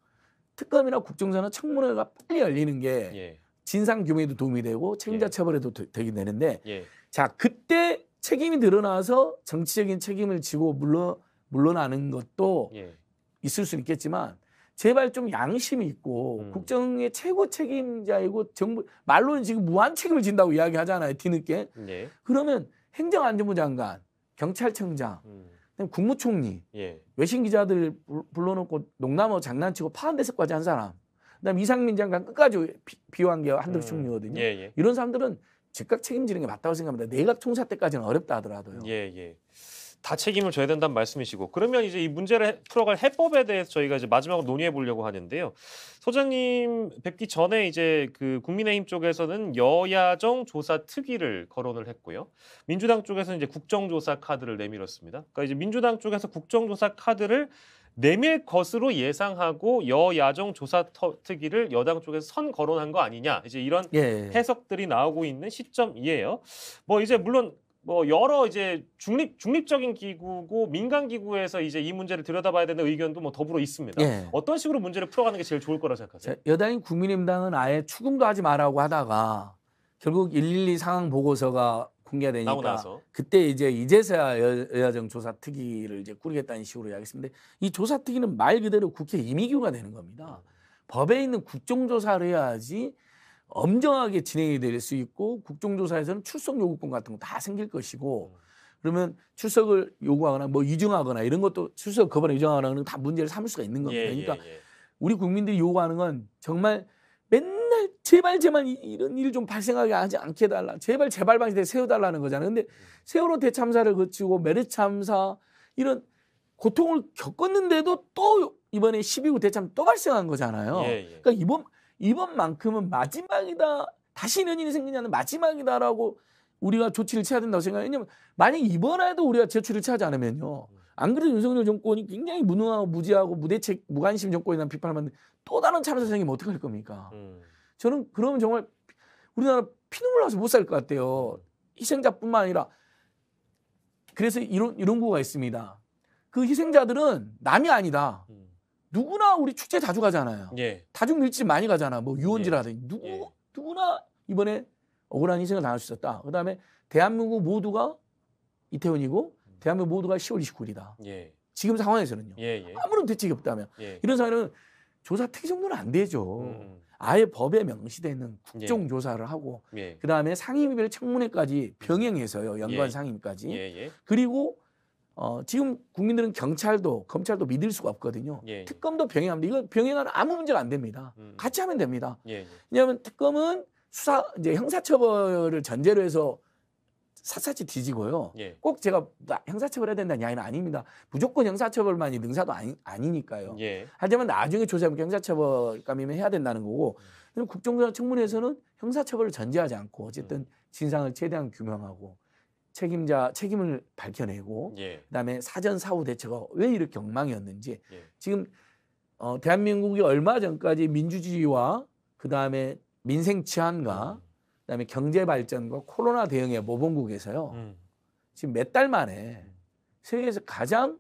특검이나 국정조사나 청문회가 빨리 열리는 게 예. 진상 규명에도 도움이 되고 책임자 예. 처벌에도 예. 되긴 되는데 예. 자 그때 책임이 늘어나서 정치적인 책임을 지고 물러 물러나는 것도 예. 있을 수는 있겠지만 제발 좀 양심이 있고 음. 국정의 최고 책임자이고 정부 말로는 지금 무한 책임을 진다고 이야기하잖아요 뒤늦게 예. 그러면 행정안전부 장관 경찰청장 음. 국무총리, 예. 외신 기자들 불러놓고 농담하고 장난치고 파한 데서까지 한 사람, 그다음 이상민 장관 끝까지 비호한 게 한덕 음. 총리거든요. 예예. 예. 이런 사람들은 즉각 책임지는 게 맞다고 생각합니다. 내각 총사 때까지는 어렵다 하더라도요. 예예. 예. 다 책임을 져야 된다는 말씀이시고 그러면 이제 이 문제를 풀어갈 해법에 대해서 저희가 이제 마지막으로 논의해 보려고 하는데요. 소장님 뵙기 전에 이제 그 국민의힘 쪽에서는 여야정 조사 특위를 거론을 했고요. 민주당 쪽에서는 이제 국정조사 카드를 내밀었습니다. 그러니까 이제 민주당 쪽에서 국정조사 카드를 내밀 것으로 예상하고 여야정 조사 특위를 여당 쪽에서 선 거론한 거 아니냐 이제 이런 예. 해석들이 나오고 있는 시점이에요. 뭐 이제 물론 뭐 여러 이제 중립 중립적인 기구고 민간 기구에서 이제 이 문제를 들여다봐야 되는 의견도 뭐 더불어 있습니다. 예. 어떤 식으로 문제를 풀어가는 게 제일 좋을 거라 생각하세요? 여당인 국민의당은 아예 추궁도 하지 말라고 하다가 결국 112 상황 보고서가 공개되니까 가 그때 이제 이제서야 여, 야정 조사 특위를 이제 꾸리겠다는 식으로 이야기했습니다. 이 조사 특위는 말 그대로 국회 임의규가 되는 겁니다. 법에 있는 국정조사를 해야지 엄정하게 진행이 될 수 있고 국정조사에서는 출석 요구권 같은 거 다 생길 것이고 음. 그러면 출석을 요구하거나 뭐이중하거나 이런 것도 출석 거부나 이중하거나다 문제를 삼을 수가 있는 겁니다. 예, 그러니까 예, 예. 우리 국민들이 요구하는 건 정말 맨날 제발 제발 이런 일 좀 발생하게 하지 않게 해달라. 제발 제발 방식에 세워달라는 거잖아요. 근데 음. 세월호 대참사를 거치고 메르 참사 이런 고통을 겪었는데도 또 이번에 12구 대참 또 발생한 거잖아요. 그러니까 이번 이번만큼은 마지막이다. 다시 이런 일이 생기냐는 마지막이다라고 우리가 조치를 취해야 된다고 생각해요. 왜냐면 만약 이번에도 우리가 제출을 취하지 않으면요. 안 그래도 윤석열 정권이 굉장히 무능하고 무지하고 무대책, 무관심 정권이라는 비판을 받는데 또 다른 차여선생님 어떻게 할 겁니까? 음. 저는 그러면 정말 우리나라 피눈물 나서 못 살 것 같아요. 음. 희생자뿐만 아니라 그래서 이런 이런 구가 있습니다. 그 희생자들은 남이 아니다. 음. 누구나 우리 축제 자주 가잖아요. 예. 다중 밀집 많이 가잖아. 뭐 유원지라든지 예. 누구 예. 누구나 이번에 억울한 희생을 당할 수 있었다. 그다음에 대한민국 모두가 이태원이고 음. 대한민국 모두가 10월 29일이다. 예. 지금 상황에서는요. 예, 예. 아무런 대책이 없다면 이런 사안은 조사 특이 정도는 안 되죠. 음. 음. 아예 법에 명시되 어 있는 국정 조사를 하고 그다음에 상임위별 청문회까지 병행해서요. 연관 상임까지 그리고 어, 지금 국민들은 경찰도 검찰도 믿을 수가 없거든요. 예, 예. 특검도 병행합니다. 이거 병행하는 아무 문제가 안 됩니다. 음. 같이 하면 됩니다. 예, 예. 왜냐하면 특검은 수사 이제 형사처벌을 전제로 해서 샅샅이 뒤지고요. 예. 꼭 제가 형사처벌해야 된다는 이야기는 아닙니다. 무조건 형사처벌만이 능사도 아니, 니까요 예. 하지만 나중에 조사하면 형사처벌감이면 해야 된다는 거고 음. 국정조사 청문회에서는 형사처벌을 전제하지 않고 어쨌든 음. 진상을 최대한 규명하고 책임자 책임을 밝혀내고 예. 그다음에 사전 사후 대처가 왜 이렇게 엉망이었는지 예. 지금 어, 대한민국이 얼마 전까지 민주주의와 그다음에 민생 치안과 음. 그다음에 경제 발전과 코로나 대응의 모범국에서요 음. 지금 몇 달 만에 음. 세계에서 가장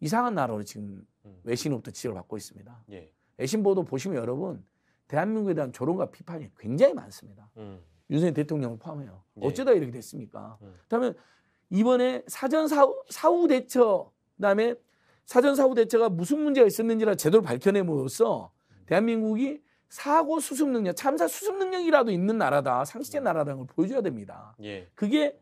이상한 나라로 지금 음. 외신으로부터 지적을 받고 있습니다. 예. 외신 보도 보시면 여러분 대한민국에 대한 조롱과 비판이 굉장히 많습니다. 음. 윤석열 대통령 을 포함해요. 예. 어쩌다 이렇게 됐습니까? 음. 그다음에 이번에 사전 사후, 사후 대처 그다음에 사전 사후 대처가 무슨 문제가 있었는지를 제대로 밝혀내므로써 음. 대한민국이 사고 수습 능력, 참사 수습 능력이라도 있는 나라다, 상식의 음. 나라라는 걸 보여줘야 됩니다. 예. 그게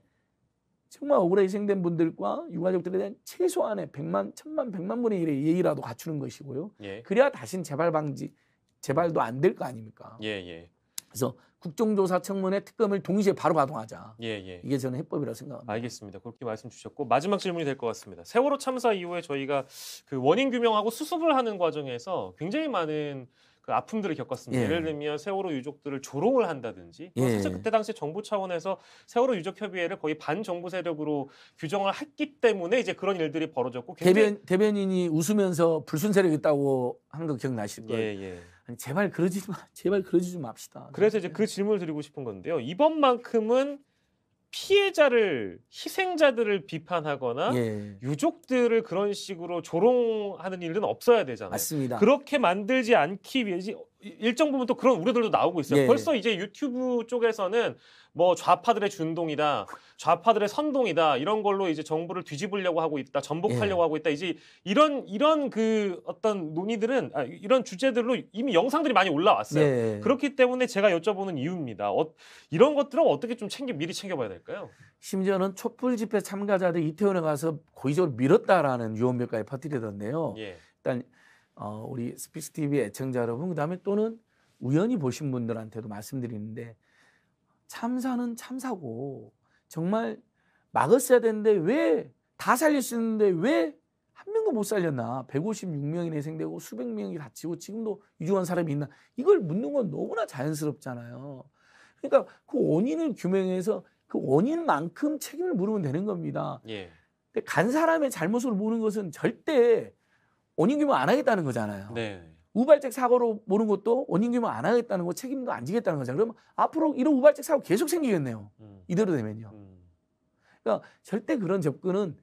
정말 억울해 희생된 분들과 유가족들에 대한 최소한의 1 0 백만천만백만 1 0 0 1 0 분의 일의 예의라도 갖추는 것이고요. 예. 그래야 다신 재발 방지, 재발도 안 될 거 아닙니까? 예, 예. 그래서 국정조사 청문회 특검을 동시에 바로 가동하자. 예, 예. 이게 저는 해법이라고 생각합니다. 알겠습니다. 그렇게 말씀 주셨고 마지막 질문이 될 것 같습니다. 세월호 참사 이후에 저희가 그 원인 규명하고 수습을 하는 과정에서 굉장히 많은 그 아픔들을 겪었습니다. 예. 를 들면 세월호 유족들을 조롱을 한다든지 뭐 예. 사실 그때 당시 정부 차원에서 세월호 유족 협의회를 거의 반정부 세력으로 규정을 했기 때문에 이제 그런 일들이 벌어졌고 대변 대변인이 웃으면서 불순 세력 있다고 한 거 기억나실 거예요. 예, 예. 아니 제발 그러지 마, 제발 그러지 좀 맙시다. 그래서 이제 네. 그 질문을 드리고 싶은 건데요. 이번만큼은 피해자를 희생자들을 비판하거나 예. 유족들을 그런 식으로 조롱하는 일은 없어야 되잖아요. 맞습니다. 그렇게 만들지 않기 위해 일정 부분 또 그런 우려들도 나오고 있어요. 예. 벌써 이제 유튜브 쪽에서는 뭐 좌파들의 준동이다, 좌파들의 선동이다 이런 걸로 이제 정부를 뒤집으려고 하고 있다, 전복하려고 예. 하고 있다. 이제 이런 이런 그 어떤 논의들은 아, 이런 주제들로 이미 영상들이 많이 올라왔어요. 예. 예. 그렇기 때문에 제가 여쭤보는 이유입니다. 어, 이런 것들은 어떻게 좀 챙겨 미리 챙겨봐야 될까요? 심지어는 촛불 집회 참가자들 이태원에 가서 고의적으로 밀었다라는 유언비까지 퍼뜨리던데요. 예. 일단 어, 우리 스피스 TV 애청자 여러분, 그 다음에 또는 우연히 보신 분들한테도 말씀드리는데 참사는 참사고 정말 막았어야 되는데 왜 다 살릴 수 있는데 왜 한 명도 못 살렸나? 156명이 내생되고 수백 명이 다치고 지금도 유중한 사람이 있나? 이걸 묻는 건 너무나 자연스럽잖아요. 그러니까 그 원인을 규명해서 그 원인만큼 책임을 물으면 되는 겁니다. 예. 근데 간 사람의 잘못을 모는 것은 절대 원인 규명 안 하겠다는 거잖아요. 네. 우발적 사고로 보는 것도 원인 규명 안 하겠다는 거 책임도 안 지겠다는 거잖아요. 그러면 앞으로 이런 우발적 사고 계속 생기겠네요. 음. 이대로 되면요. 음. 그러니까 절대 그런 접근은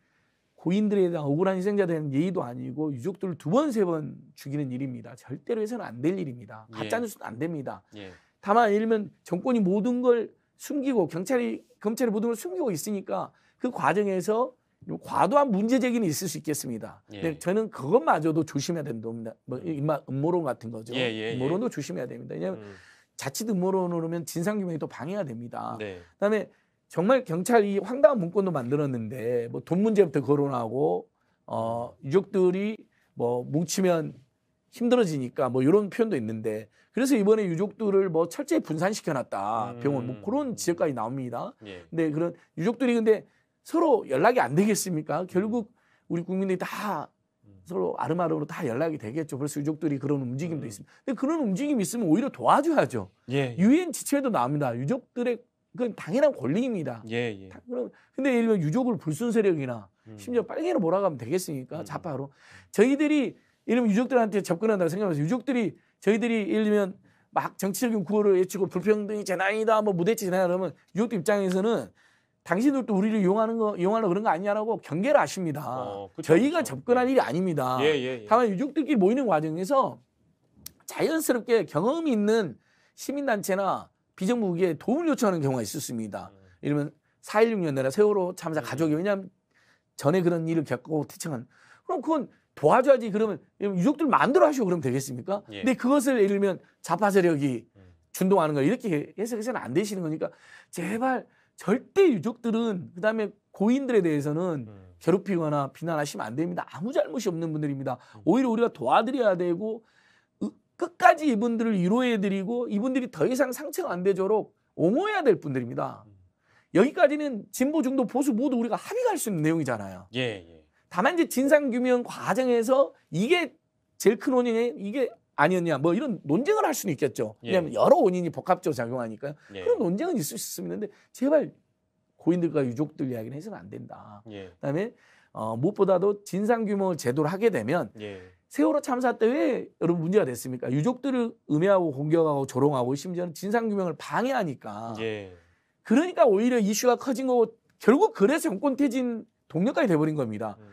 고인들에 대한 억울한 희생자에 대한 예의도 아니고 유족들을 두 번 세 번 죽이는 일입니다. 절대로 해서는 안 될 일입니다. 예. 가짜 뉴스도 안 됩니다. 예. 다만 예를 들면 정권이 모든 걸 숨기고 경찰이 검찰이 모든 걸 숨기고 있으니까 그 과정에서 과도한 문제 제기는 있을 수 있겠습니다. 예. 근데 저는 그것마저도 조심해야 된다니다 뭐 인마 뭐 음모론 같은 거죠. 예, 예, 예. 음모론도 조심해야 됩니다. 왜냐하면 음. 자칫 음모론으로 면 진상 규명이 또 방해가 됩니다. 네. 그다음에 정말 경찰이 황당한 문건도 만들었는데 뭐 돈 문제부터 거론하고 어 유족들이 뭐 뭉치면 힘들어지니까 뭐 이런 표현도 있는데 그래서 이번에 유족들을 뭐 철저히 분산시켜 놨다. 병원 뭐 음. 그런 지적까지 나옵니다. 예. 근데 그런 유족들이 근데 서로 연락이 안 되겠습니까? 결국 우리 국민들이 다 서로 아름아름으로 다 연락이 되겠죠. 벌써 유족들이 그런 움직임도 음. 있습니다. 근데 그런 움직임이 있으면 오히려 도와줘야죠. 예, 예. 유엔 지체도 나옵니다. 유족들의 그건 당연한 권리입니다. 예, 예. 그럼 근데 예를 들면 유족을 불순 세력이나 음. 심지어 빨갱이로 몰아가면 되겠습니까? 음. 자파로 저희들이 예를 들면 유족들한테 접근한다고 생각하면서 유족들이 저희들이 예를 들면 막 정치적인 구호를 외치고 불평등이 재난이다, 뭐 무대치 재난이다 그러면 유족들 입장에서는 당신들도 우리를 이용하는 거 이용하려 그런 거 아니냐라고 경계를 하십니다. 어, 저희가 접근할 일이 아닙니다. 예, 예, 예. 다만 유족들끼리 모이는 과정에서 자연스럽게 경험이 있는 시민단체나 비정부기에 도움을 요청하는 경우가 있었습니다. 음. 이러면 4.16년 대라 세월호 참사 음. 가족이 왜냐하면 전에 그런 일을 겪고 퇴청한 그럼 그건 도와줘야지 그러면 유족들 만들어 하시고 그러면 되겠습니까? 예. 근데 그것을 예를 들면 자파 세력이 음. 준동하는 걸 이렇게 해석해서는 안 되시는 거니까 제발 절대 유족들은 그다음에 고인들에 대해서는 음. 괴롭히거나 비난하시면 안 됩니다. 아무 잘못이 없는 분들입니다. 음. 오히려 우리가 도와드려야 되고 끝까지 이분들을 위로해드리고 이분들이 더 이상 상처가 안 되도록 옹호해야 될 분들입니다. 음. 여기까지는 진보 중도 보수 모두 우리가 합의할 수 있는 내용이잖아요. 예, 예. 다만 이제 진상 규명 과정에서 이게 제일 큰 원인에 이게 아니었냐 뭐 이런 논쟁을 할 수는 있겠죠. 왜냐하면 예. 여러 원인이 복합적으로 작용하니까요. 예. 그런 논쟁은 있을 수 있습니다. 근데 제발 고인들과 유족들 이야기는 해서는 안 된다. 예. 그다음에 어, 무엇보다도 진상 규모 제도를 하게 되면 예. 세월호 참사 때 왜 여러분 문제가 됐습니까? 유족들을 음해하고 공격하고 조롱하고 심지어는 진상 규명을 방해하니까. 예. 그러니까 오히려 이슈가 커진 거고 결국 그래서 정권 퇴진 동력까지 돼버린 겁니다. 음.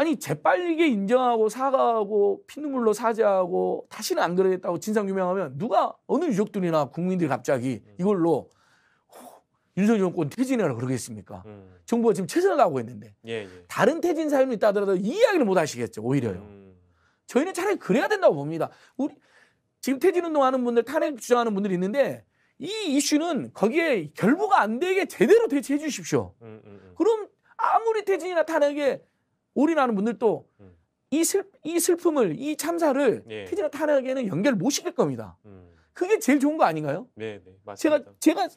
아니 재빨리게 인정하고 사과하고 피눈물로 사죄하고 다시는 안 그러겠다고 진상 규명하면 누가 어느 유족들이나 국민들이 갑자기 음. 이걸로 윤석열 정권 퇴진이라고 그러겠습니까? 음. 정부가 지금 최선을 하고 있는데 예, 예. 다른 퇴진 사유는 있다 하더라도 이 이야기를 못 하시겠죠 오히려요. 음. 저희는 차라리 그래야 된다고 봅니다. 우리 지금 퇴진 운동하는 분들 탄핵 주장하는 분들이 있는데 이 이슈는 거기에 결부가 안 되게 제대로 대처해 주십시오. 음, 음, 음. 그럼 아무리 퇴진이나 탄핵에 올인하는 분들도 음. 이, 슬, 이 슬픔을, 이 참사를 예. 퀴즈나 타락에는 연결 못 시킬 겁니다. 음. 그게 제일 좋은 거 아닌가요? 네, 네, 맞습니다. 제가, 제가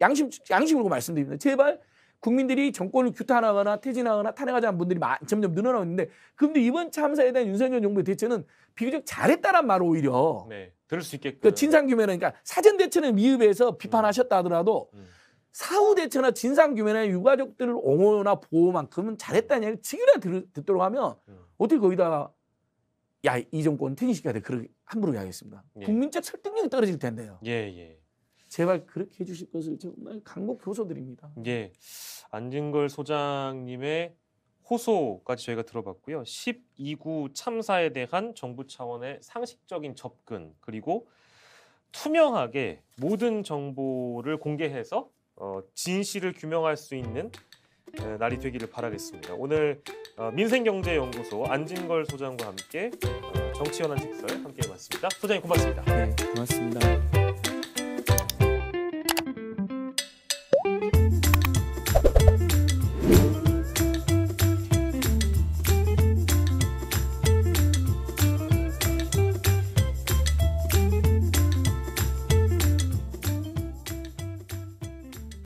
양심, 양심으로 말씀드립니다. 제발 국민들이 정권을 규탄하거나 퇴진하거나 탄핵하자않 분들이 마, 점점 늘어나고 있는데 근데 이번 참사에 대한 윤석열 정부의 대처는 비교적 잘했다란 말을 오히려 네, 들을 수 있게끔 그 진상규명은 그러니까 사전 대처는 미흡해서 비판하셨다 하더라도 음. 음. 사후 대처나 진상 규명이나 유가족들을 옹호나 보호만큼은 잘했다는 얘기를 지금이나 듣, 도록 하면 음. 어떻게 거기다가 야이 정권 퇴진시켜야 돼 그렇게 함부로 이야기했습니다. 예. 국민적 설득력이 떨어질 텐데요. 예 예. 제발 그렇게 해주실 것을 정말 강곡 교소드립니다. 예. 안진걸 소장님의 호소까지 저희가 들어봤고요. 12구 참사에 대한 정부 차원의 상식적인 접근 그리고 투명하게 모든 정보를 공개해서 어, 진실을 규명할 수 있는 에, 날이 되기를 바라겠습니다. 오늘 어, 민생경제연구소 안진걸 소장과 함께 어, 정치 현안 직설 함께해봤습니다. 소장님 고맙습니다. 네, 고맙습니다.